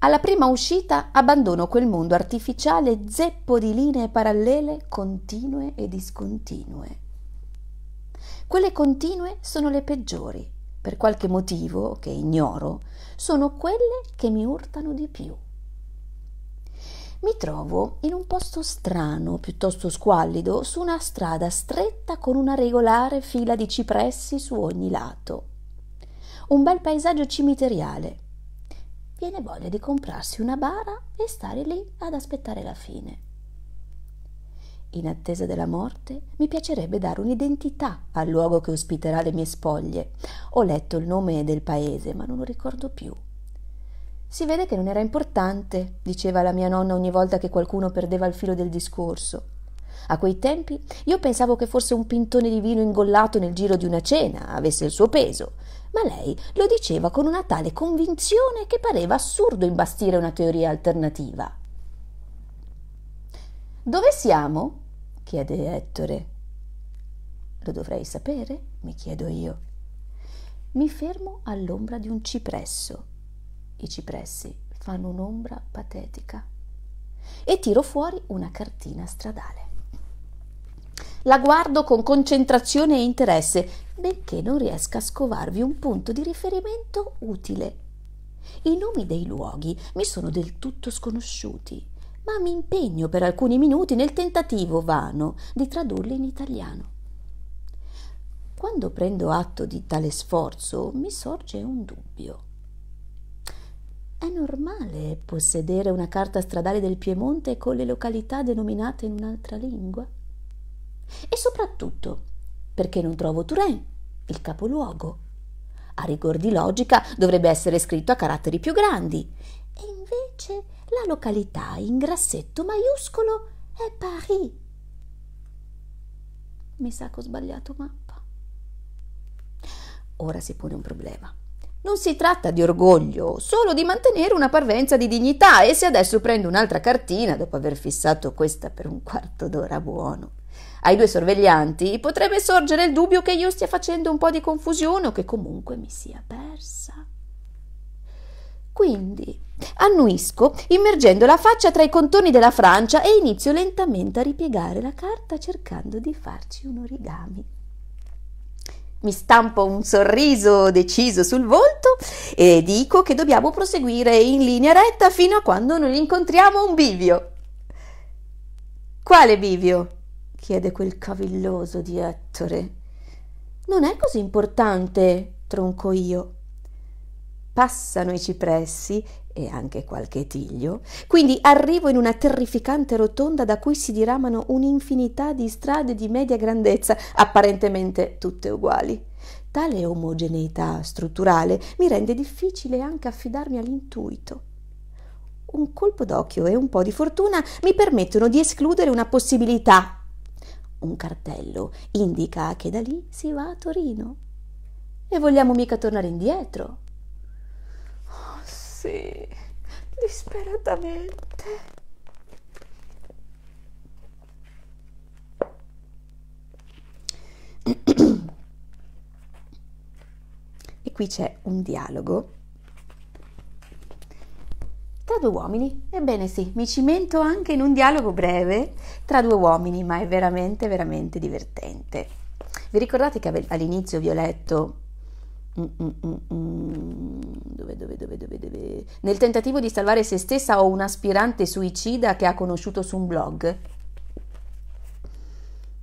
Alla prima uscita abbandono quel mondo artificiale zeppo di linee parallele continue e discontinue. Quelle continue sono le peggiori, per qualche motivo che ignoro, sono quelle che mi urtano di più. Mi trovo in un posto strano, piuttosto squallido, su una strada stretta con una regolare fila di cipressi su ogni lato. Un bel paesaggio cimiteriale. Viene voglia di comprarsi una bara e stare lì ad aspettare la fine. In attesa della morte, mi piacerebbe dare un'identità al luogo che ospiterà le mie spoglie. Ho letto il nome del paese, ma non lo ricordo più. Si vede che non era importante, diceva la mia nonna ogni volta che qualcuno perdeva il filo del discorso. A quei tempi io pensavo che forse un pintone di vino ingollato nel giro di una cena, avesse il suo peso, ma lei lo diceva con una tale convinzione che pareva assurdo imbastire una teoria alternativa. Dove siamo? chiede Ettore. Lo dovrei sapere? mi chiedo io. Mi fermo all'ombra di un cipresso i cipressi fanno un'ombra patetica. E tiro fuori una cartina stradale. La guardo con concentrazione e interesse, benché non riesca a scovarvi un punto di riferimento utile. I nomi dei luoghi mi sono del tutto sconosciuti, ma mi impegno per alcuni minuti nel tentativo vano di tradurli in italiano. Quando prendo atto di tale sforzo mi sorge un dubbio. È normale possedere una carta stradale del Piemonte con le località denominate in un'altra lingua? E soprattutto, perché non trovo Turin, il capoluogo? A rigor di logica dovrebbe essere scritto a caratteri più grandi. E invece la località in grassetto maiuscolo è Paris. Mi sa che ho sbagliato mappa. Ora si pone un problema. Non si tratta di orgoglio, solo di mantenere una parvenza di dignità e se adesso prendo un'altra cartina, dopo aver fissato questa per un quarto d'ora buono, ai due sorveglianti potrebbe sorgere il dubbio che io stia facendo un po' di confusione o che comunque mi sia persa. Quindi annuisco, immergendo la faccia tra i contorni della Francia e inizio lentamente a ripiegare la carta cercando di farci un origami mi stampo un sorriso deciso sul volto e dico che dobbiamo proseguire in linea retta fino a quando non incontriamo un bivio. Quale bivio? chiede quel cavilloso di Ettore. Non è così importante, tronco io passano i cipressi e anche qualche tiglio, quindi arrivo in una terrificante rotonda da cui si diramano un'infinità di strade di media grandezza, apparentemente tutte uguali. Tale omogeneità strutturale mi rende difficile anche affidarmi all'intuito. Un colpo d'occhio e un po' di fortuna mi permettono di escludere una possibilità. Un cartello indica che da lì si va a Torino. E vogliamo mica tornare indietro così disperatamente. E qui c'è un dialogo tra due uomini. Ebbene sì, mi cimento anche in un dialogo breve tra due uomini, ma è veramente, veramente divertente. Vi ricordate che all'inizio vi ho letto dove, dove, dove, dove, dove? Nel tentativo di salvare se stessa o un aspirante suicida che ha conosciuto su un blog?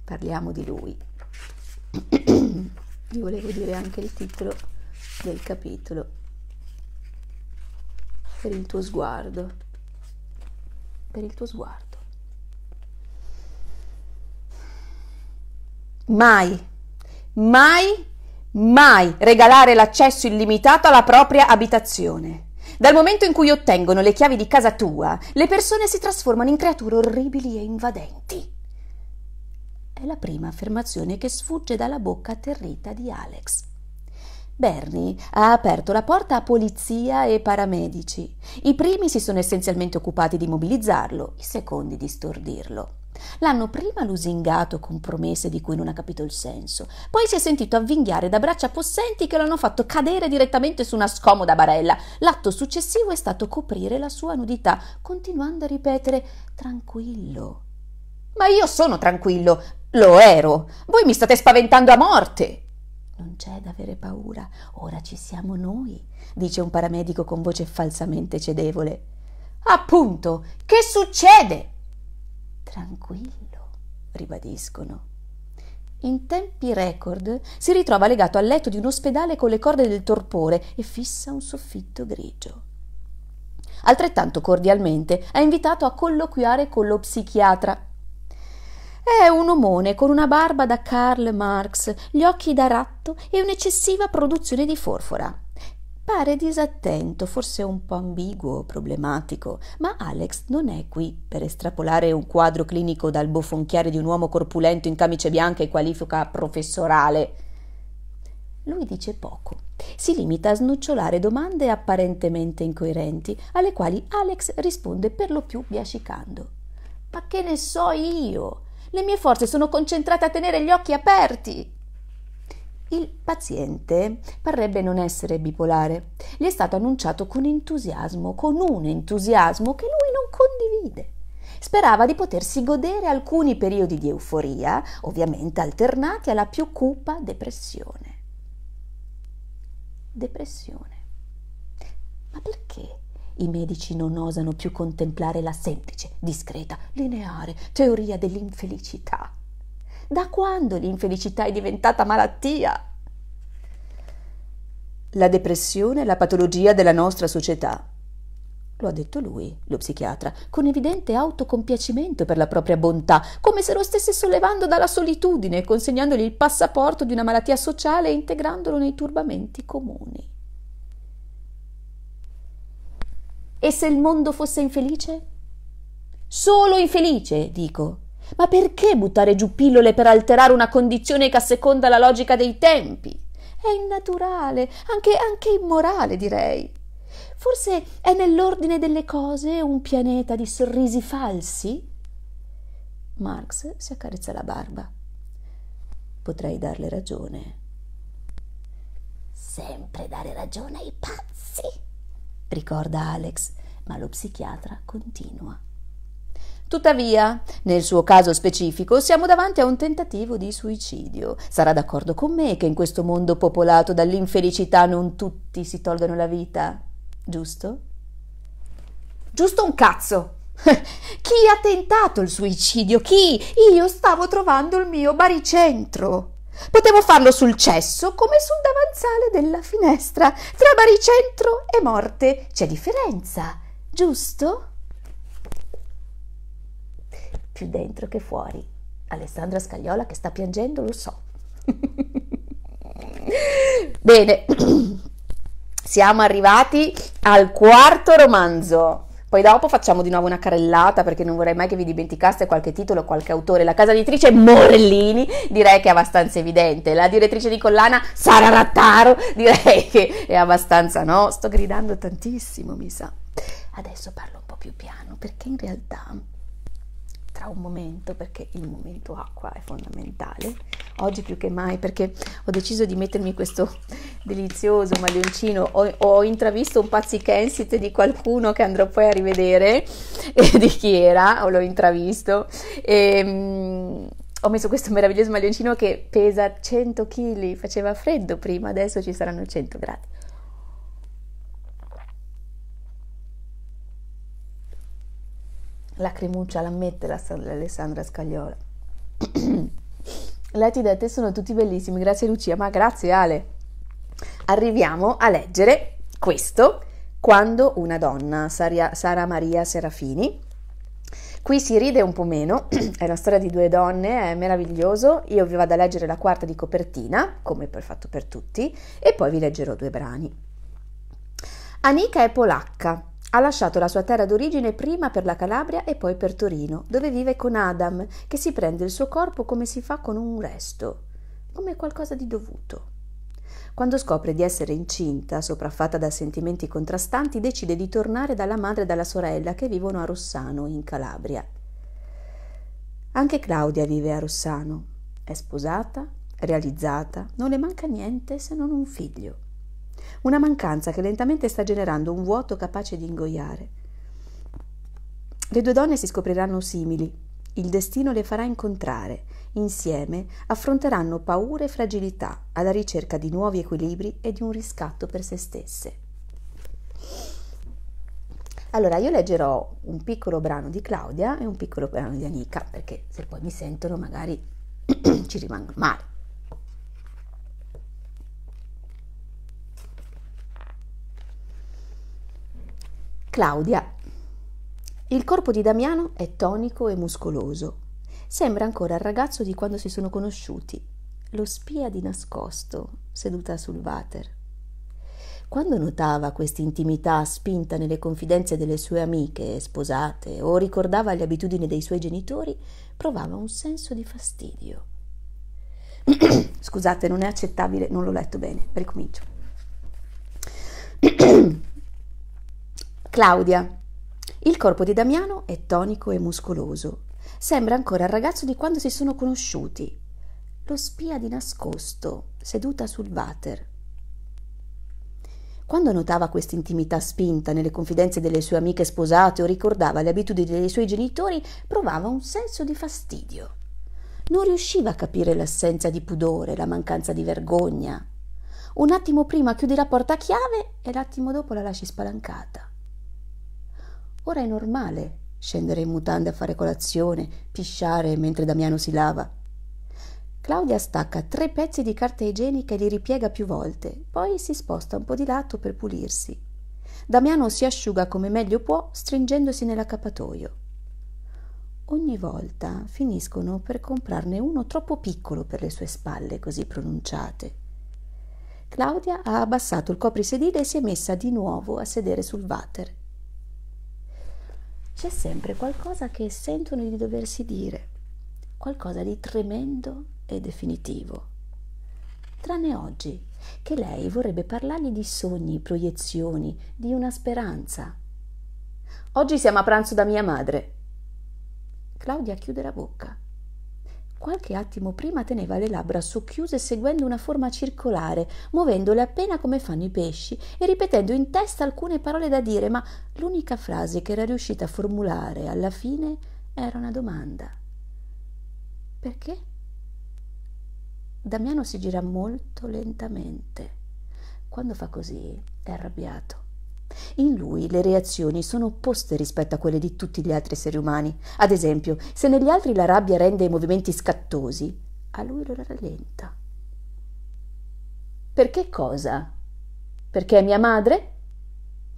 Parliamo di lui. Vi volevo dire anche il titolo del capitolo. Per il tuo sguardo. Per il tuo sguardo. Mai, mai Mai regalare l'accesso illimitato alla propria abitazione. Dal momento in cui ottengono le chiavi di casa tua, le persone si trasformano in creature orribili e invadenti. È la prima affermazione che sfugge dalla bocca atterrita di Alex. Bernie ha aperto la porta a polizia e paramedici. I primi si sono essenzialmente occupati di mobilizzarlo, i secondi di stordirlo. L'hanno prima lusingato con promesse di cui non ha capito il senso, poi si è sentito avvinghiare da braccia possenti che lo hanno fatto cadere direttamente su una scomoda barella. L'atto successivo è stato coprire la sua nudità, continuando a ripetere tranquillo. Ma io sono tranquillo, lo ero. Voi mi state spaventando a morte. Non c'è da avere paura, ora ci siamo noi, dice un paramedico con voce falsamente cedevole. Appunto, che succede? Tranquillo, ribadiscono. In tempi record si ritrova legato al letto di un ospedale con le corde del torpore e fissa un soffitto grigio altrettanto cordialmente, è invitato a colloquiare con lo psichiatra. È un omone con una barba da Karl Marx, gli occhi da ratto e un'eccessiva produzione di forfora. Pare disattento, forse un po' ambiguo, problematico, ma Alex non è qui per estrapolare un quadro clinico dal bofonchiare di un uomo corpulento in camice bianca e qualifica professorale. Lui dice poco, si limita a snocciolare domande apparentemente incoerenti, alle quali Alex risponde per lo più biascicando. Ma che ne so io? Le mie forze sono concentrate a tenere gli occhi aperti. Il paziente parrebbe non essere bipolare. Gli è stato annunciato con entusiasmo, con un entusiasmo che lui non condivide. Sperava di potersi godere alcuni periodi di euforia, ovviamente alternati alla più cupa depressione. Depressione. Ma perché i medici non osano più contemplare la semplice, discreta, lineare teoria dell'infelicità? Da quando l'infelicità è diventata malattia? La depressione è la patologia della nostra società. Lo ha detto lui, lo psichiatra, con evidente autocompiacimento per la propria bontà, come se lo stesse sollevando dalla solitudine e consegnandogli il passaporto di una malattia sociale e integrandolo nei turbamenti comuni. E se il mondo fosse infelice? Solo infelice, dico. Ma perché buttare giù pillole per alterare una condizione che asseconda la logica dei tempi? È innaturale, anche, anche immorale, direi. Forse è nell'ordine delle cose un pianeta di sorrisi falsi? Marx si accarezza la barba. Potrei darle ragione. Sempre dare ragione ai pazzi, ricorda Alex, ma lo psichiatra continua. Tuttavia, nel suo caso specifico, siamo davanti a un tentativo di suicidio. Sarà d'accordo con me che in questo mondo popolato dall'infelicità non tutti si tolgano la vita, giusto? Giusto un cazzo! *laughs* Chi ha tentato il suicidio? Chi? Io stavo trovando il mio baricentro. Potevo farlo sul cesso come sul davanzale della finestra. Tra baricentro e morte c'è differenza, giusto? più dentro che fuori. Alessandra Scagliola che sta piangendo, lo so. *laughs* Bene, *clears throat* siamo arrivati al quarto romanzo. Poi dopo facciamo di nuovo una carellata perché non vorrei mai che vi dimenticaste qualche titolo, qualche autore. La casa editrice Morellini direi che è abbastanza evidente. La direttrice di collana Sara Rattaro *laughs* direi che è abbastanza, no? Sto gridando tantissimo, mi sa. Adesso parlo un po' più piano perché in realtà tra un momento perché il momento acqua è fondamentale oggi più che mai perché ho deciso di mettermi questo delizioso maglioncino ho, ho intravisto un pazzichensite di qualcuno che andrò poi a rivedere *laughs* eh, di chi era o l'ho intravisto e, ehm, mh, ho messo questo meraviglioso maglioncino che pesa 100 kg faceva freddo prima adesso ci saranno 100 gradi Lacrimuccia la, Alessandra Scagliola. *clears throat* Letti da te sono tutti bellissimi, grazie Lucia, ma grazie Ale. Arriviamo a leggere questo, Quando una donna, Sara, Sara Maria Serafini. Qui si ride un po' meno, *clears throat* è una storia di due donne, è meraviglioso. Io vi vado a leggere la quarta di copertina, come per fatto per tutti, e poi vi leggerò due brani. Anika è polacca, ha lasciato la sua terra d'origine prima per la Calabria e poi per Torino, dove vive con Adam, che si prende il suo corpo come si fa con un resto, come qualcosa di dovuto. Quando scopre di essere incinta, sopraffatta da sentimenti contrastanti, decide di tornare dalla madre e dalla sorella che vivono a Rossano, in Calabria. Anche Claudia vive a Rossano. È sposata, realizzata, non le manca niente se non un figlio una mancanza che lentamente sta generando un vuoto capace di ingoiare. Le due donne si scopriranno simili, il destino le farà incontrare, insieme affronteranno paure e fragilità alla ricerca di nuovi equilibri e di un riscatto per se stesse. Allora, io leggerò un piccolo brano di Claudia e un piccolo brano di Anica, perché se poi mi sentono magari *clears throat* ci rimangono male. Claudia. Il corpo di Damiano è tonico e muscoloso. Sembra ancora il ragazzo di quando si sono conosciuti. Lo spia di nascosto, seduta sul water. Quando notava quest'intimità spinta nelle confidenze delle sue amiche sposate o ricordava le abitudini dei suoi genitori, provava un senso di fastidio. *clears throat* Scusate, non è accettabile, non l'ho letto bene, ricomincio. *clears throat* Claudia. Il corpo di Damiano è tonico e muscoloso. Sembra ancora il ragazzo di quando si sono conosciuti. Lo spia di nascosto, seduta sul water. Quando notava questa intimità spinta nelle confidenze delle sue amiche sposate o ricordava le abitudini dei suoi genitori, provava un senso di fastidio. Non riusciva a capire l'assenza di pudore, la mancanza di vergogna. Un attimo prima chiudi la porta a chiave e l'attimo dopo la lasci spalancata. Ora è normale scendere in mutande a fare colazione, pisciare mentre Damiano si lava. Claudia stacca tre pezzi di carta igienica e li ripiega più volte, poi si sposta un po' di lato per pulirsi. Damiano si asciuga come meglio può stringendosi nell'accappatoio. Ogni volta finiscono per comprarne uno troppo piccolo per le sue spalle così pronunciate. Claudia ha abbassato il coprisedile e si è messa di nuovo a sedere sul water c'è sempre qualcosa che sentono di doversi dire, qualcosa di tremendo e definitivo. Tranne oggi, che lei vorrebbe parlargli di sogni, proiezioni, di una speranza. Oggi siamo a pranzo da mia madre. Claudia chiude la bocca Qualche attimo prima teneva le labbra socchiuse seguendo una forma circolare, muovendole appena come fanno i pesci e ripetendo in testa alcune parole da dire, ma l'unica frase che era riuscita a formulare alla fine era una domanda. Perché? Damiano si gira molto lentamente. Quando fa così è arrabbiato in lui le reazioni sono opposte rispetto a quelle di tutti gli altri esseri umani. Ad esempio, se negli altri la rabbia rende i movimenti scattosi, a lui lo rallenta. Perché cosa? Perché è mia madre?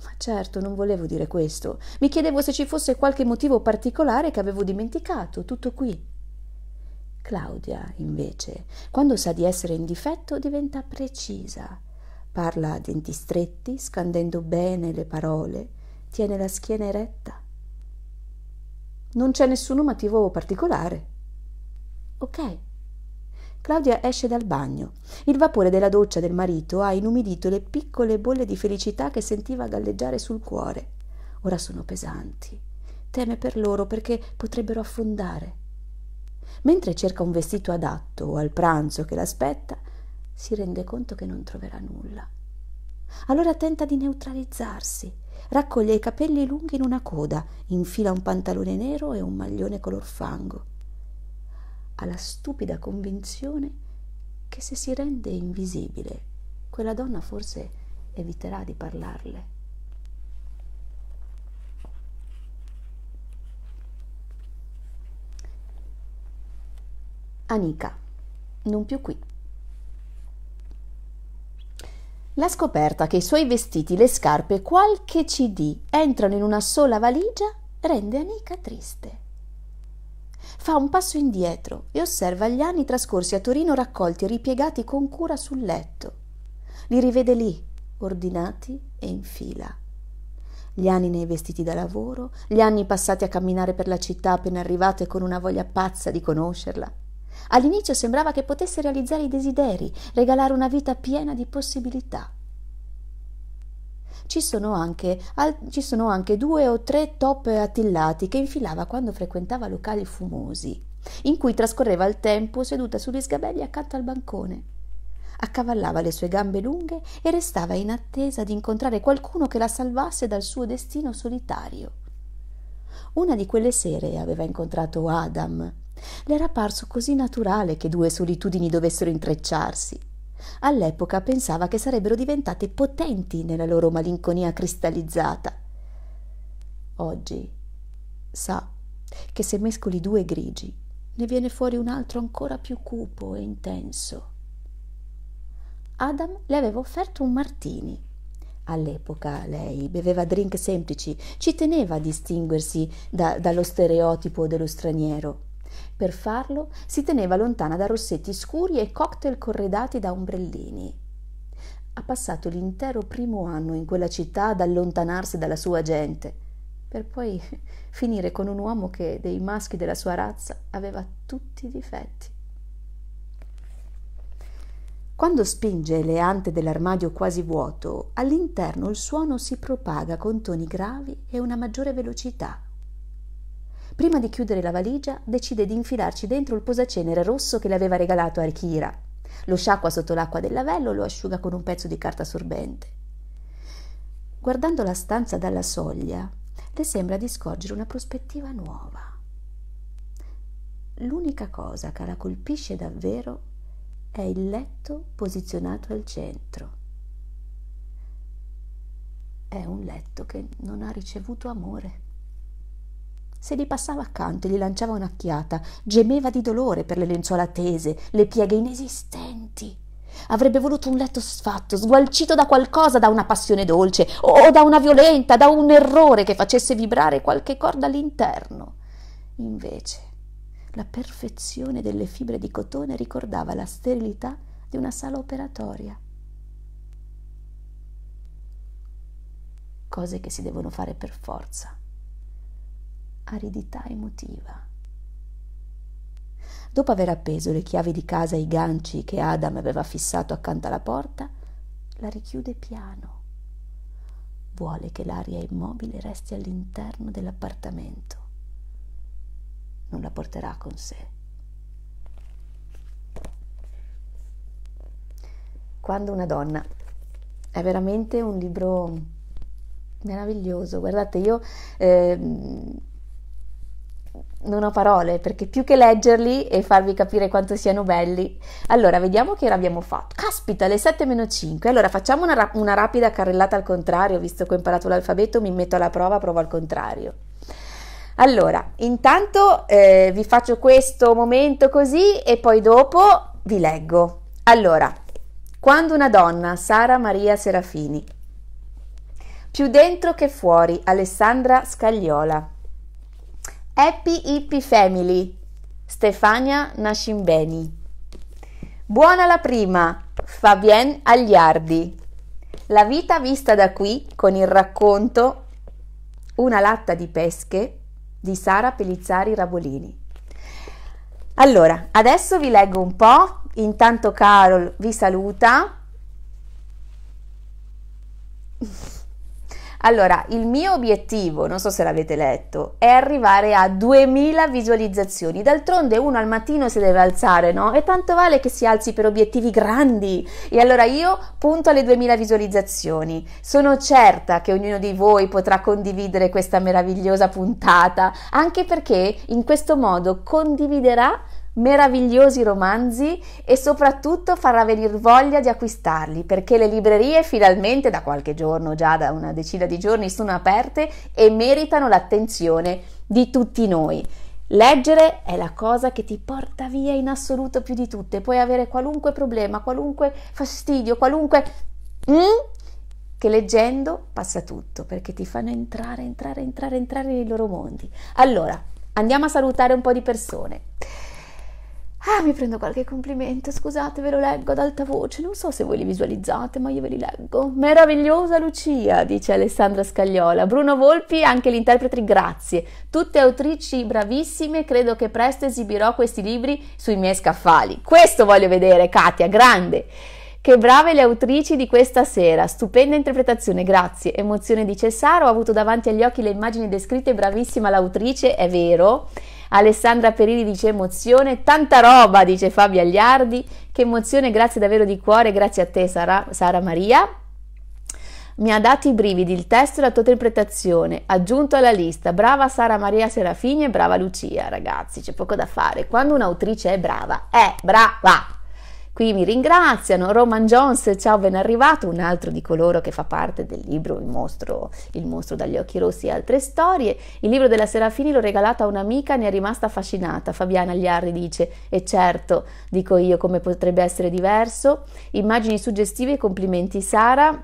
Ma certo, non volevo dire questo. Mi chiedevo se ci fosse qualche motivo particolare che avevo dimenticato, tutto qui. Claudia, invece, quando sa di essere in difetto, diventa precisa. Parla a denti stretti, scandendo bene le parole, tiene la schiena eretta. Non c'è nessun motivo particolare. Ok. Claudia esce dal bagno. Il vapore della doccia del marito ha inumidito le piccole bolle di felicità che sentiva galleggiare sul cuore. Ora sono pesanti. Teme per loro perché potrebbero affondare. Mentre cerca un vestito adatto al pranzo che l'aspetta, si rende conto che non troverà nulla. Allora tenta di neutralizzarsi, raccoglie i capelli lunghi in una coda, infila un pantalone nero e un maglione color fango. Ha la stupida convinzione che se si rende invisibile, quella donna forse eviterà di parlarle. Anika, non più qui. La scoperta che i suoi vestiti, le scarpe e qualche CD entrano in una sola valigia rende Anika triste. Fa un passo indietro e osserva gli anni trascorsi a Torino raccolti e ripiegati con cura sul letto. Li rivede lì, ordinati e in fila. Gli anni nei vestiti da lavoro, gli anni passati a camminare per la città appena arrivate con una voglia pazza di conoscerla, All'inizio sembrava che potesse realizzare i desideri, regalare una vita piena di possibilità. Ci sono, anche, al, ci sono anche due o tre top attillati che infilava quando frequentava locali fumosi, in cui trascorreva il tempo seduta sugli sgabelli accanto al bancone accavallava le sue gambe lunghe e restava in attesa di incontrare qualcuno che la salvasse dal suo destino solitario. Una di quelle sere aveva incontrato Adam, le era parso così naturale che due solitudini dovessero intrecciarsi. All'epoca pensava che sarebbero diventate potenti nella loro malinconia cristallizzata. Oggi sa che se mescoli due grigi ne viene fuori un altro ancora più cupo e intenso. Adam le aveva offerto un martini. All'epoca lei beveva drink semplici, ci teneva a distinguersi da, dallo stereotipo dello straniero. Per farlo si teneva lontana da rossetti scuri e cocktail corredati da ombrellini. Ha passato l'intero primo anno in quella città ad allontanarsi dalla sua gente, per poi *laughs* finire con un uomo che dei maschi della sua razza aveva tutti i difetti. Quando spinge le ante dell'armadio quasi vuoto, all'interno il suono si propaga con toni gravi e una maggiore velocità. Prima di chiudere la valigia, decide di infilarci dentro il posacenere rosso che le aveva regalato Archira. Lo sciacqua sotto l'acqua del lavello e lo asciuga con un pezzo di carta sorbente. Guardando la stanza dalla soglia, le sembra di scorgere una prospettiva nuova. L'unica cosa che la colpisce davvero è il letto posizionato al centro. È un letto che non ha ricevuto amore. Se gli passava accanto e gli lanciava un'occhiata, gemeva di dolore per le lenzuola tese, le pieghe inesistenti. Avrebbe voluto un letto sfatto, sgualcito da qualcosa, da una passione dolce o da una violenta, da un errore che facesse vibrare qualche corda all'interno. Invece, la perfezione delle fibre di cotone ricordava la sterilità di una sala operatoria. Cose che si devono fare per forza aridità emotiva. Dopo aver appeso le chiavi di casa ai ganci che Adam aveva fissato accanto alla porta, la richiude piano. Vuole che l'aria immobile resti all'interno dell'appartamento. Non la porterà con sé. Quando una donna è veramente un libro meraviglioso. Guardate, io... Eh, non ho parole perché più che leggerli e farvi capire quanto siano belli. Allora, vediamo che ora abbiamo fatto. Caspita, le 7 meno 5. Allora, facciamo una, rap- una rapida carrellata al contrario, visto che ho imparato l'alfabeto, mi metto alla prova, provo al contrario. Allora, intanto eh, vi faccio questo momento così e poi dopo vi leggo. Allora, quando una donna, Sara Maria Serafini, più dentro che fuori, Alessandra Scagliola. Happy Hippie Family, Stefania Nascimbeni. Buona la prima, Fabien Agliardi. La vita vista da qui con il racconto Una latta di pesche di Sara Pelizzari Rabolini. Allora, adesso vi leggo un po', intanto Carol vi saluta Allora, il mio obiettivo, non so se l'avete letto, è arrivare a 2000 visualizzazioni. D'altronde uno al mattino si deve alzare, no? E tanto vale che si alzi per obiettivi grandi. E allora io punto alle 2000 visualizzazioni. Sono certa che ognuno di voi potrà condividere questa meravigliosa puntata, anche perché in questo modo condividerà meravigliosi romanzi e soprattutto farà venire voglia di acquistarli perché le librerie finalmente da qualche giorno, già da una decina di giorni, sono aperte e meritano l'attenzione di tutti noi. Leggere è la cosa che ti porta via in assoluto più di tutte, puoi avere qualunque problema, qualunque fastidio, qualunque... Mm? che leggendo passa tutto perché ti fanno entrare, entrare, entrare, entrare nei loro mondi. Allora, andiamo a salutare un po' di persone. Ah, mi prendo qualche complimento, scusate, ve lo leggo ad alta voce, non so se voi li visualizzate, ma io ve li leggo. Meravigliosa Lucia, dice Alessandra Scagliola. Bruno Volpi, anche l'interprete, grazie. Tutte autrici bravissime, credo che presto esibirò questi libri sui miei scaffali. Questo voglio vedere, Katia, grande. Che brave le autrici di questa sera, stupenda interpretazione, grazie. Emozione di Cesaro, ho avuto davanti agli occhi le immagini descritte, bravissima l'autrice, è vero. Alessandra Perini dice emozione, tanta roba, dice Fabio Agliardi, che emozione, grazie davvero di cuore, grazie a te Sara, Sara Maria. Mi ha dato i brividi il testo e la tua interpretazione, aggiunto alla lista. Brava Sara Maria Serafini e brava Lucia, ragazzi, c'è poco da fare. Quando un'autrice è brava, è brava. Qui mi ringraziano Roman Jones, ciao ben arrivato, un altro di coloro che fa parte del libro Il mostro, Il mostro dagli occhi rossi e altre storie. Il libro della Serafini l'ho regalato a un'amica, ne è rimasta affascinata. Fabiana Gliarri dice, e certo, dico io come potrebbe essere diverso. Immagini suggestive e complimenti Sara.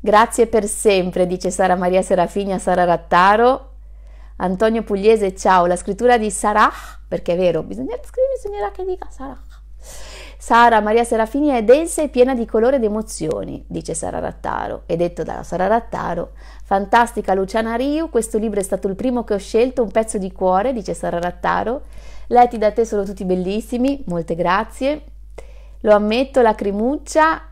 Grazie per sempre, dice Sara Maria Serafini a Sara Rattaro. Antonio Pugliese, ciao, la scrittura di Sarah, perché è vero, bisogna scrivere, bisognerà che dica Sarah Sara Maria Serafini è densa e piena di colore ed emozioni, dice Sara Rattaro. E detto dalla Sara Rattaro, fantastica Luciana Riu, questo libro è stato il primo che ho scelto, un pezzo di cuore, dice Sara Rattaro. Letti da te sono tutti bellissimi, molte grazie. Lo ammetto, lacrimuccia,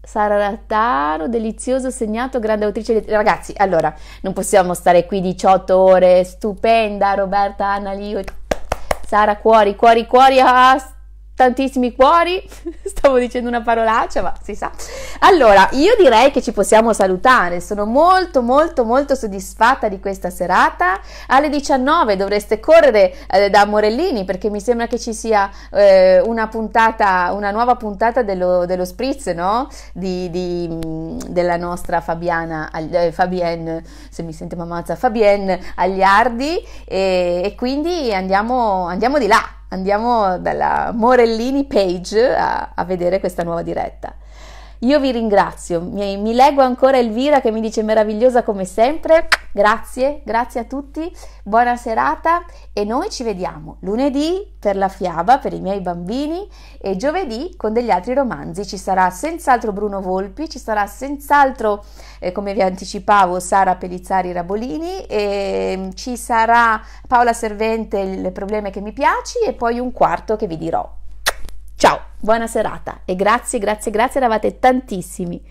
Sara Rattaro, delizioso segnato, grande autrice. Ragazzi, allora, non possiamo stare qui 18 ore, stupenda Roberta, Anna, Lio. Sara, cuori, cuori, cuori, ah, tantissimi cuori, *laughs* stavo dicendo una parolaccia, ma si sa. Allora, io direi che ci possiamo salutare, sono molto molto molto soddisfatta di questa serata. Alle 19 dovreste correre eh, da Morellini perché mi sembra che ci sia eh, una puntata, una nuova puntata dello, dello spritz, no? Di, di, della nostra Fabiana, eh, Fabienne, se mi sente mamma, Fabienne Agliardi e, e quindi andiamo, andiamo di là. Andiamo dalla Morellini Page a, a vedere questa nuova diretta. Io vi ringrazio, mi, mi leggo ancora Elvira che mi dice meravigliosa come sempre, grazie, grazie a tutti, buona serata e noi ci vediamo lunedì per la fiaba, per i miei bambini e giovedì con degli altri romanzi, ci sarà senz'altro Bruno Volpi, ci sarà senz'altro, eh, come vi anticipavo, Sara Pellizzari Rabolini, e mm, ci sarà Paola Servente, il problema che mi piaci e poi un quarto che vi dirò. Ciao, buona serata e grazie, grazie, grazie, eravate tantissimi.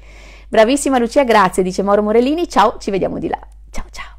Bravissima Lucia, grazie, dice Mauro Morellini. Ciao, ci vediamo di là. Ciao, ciao.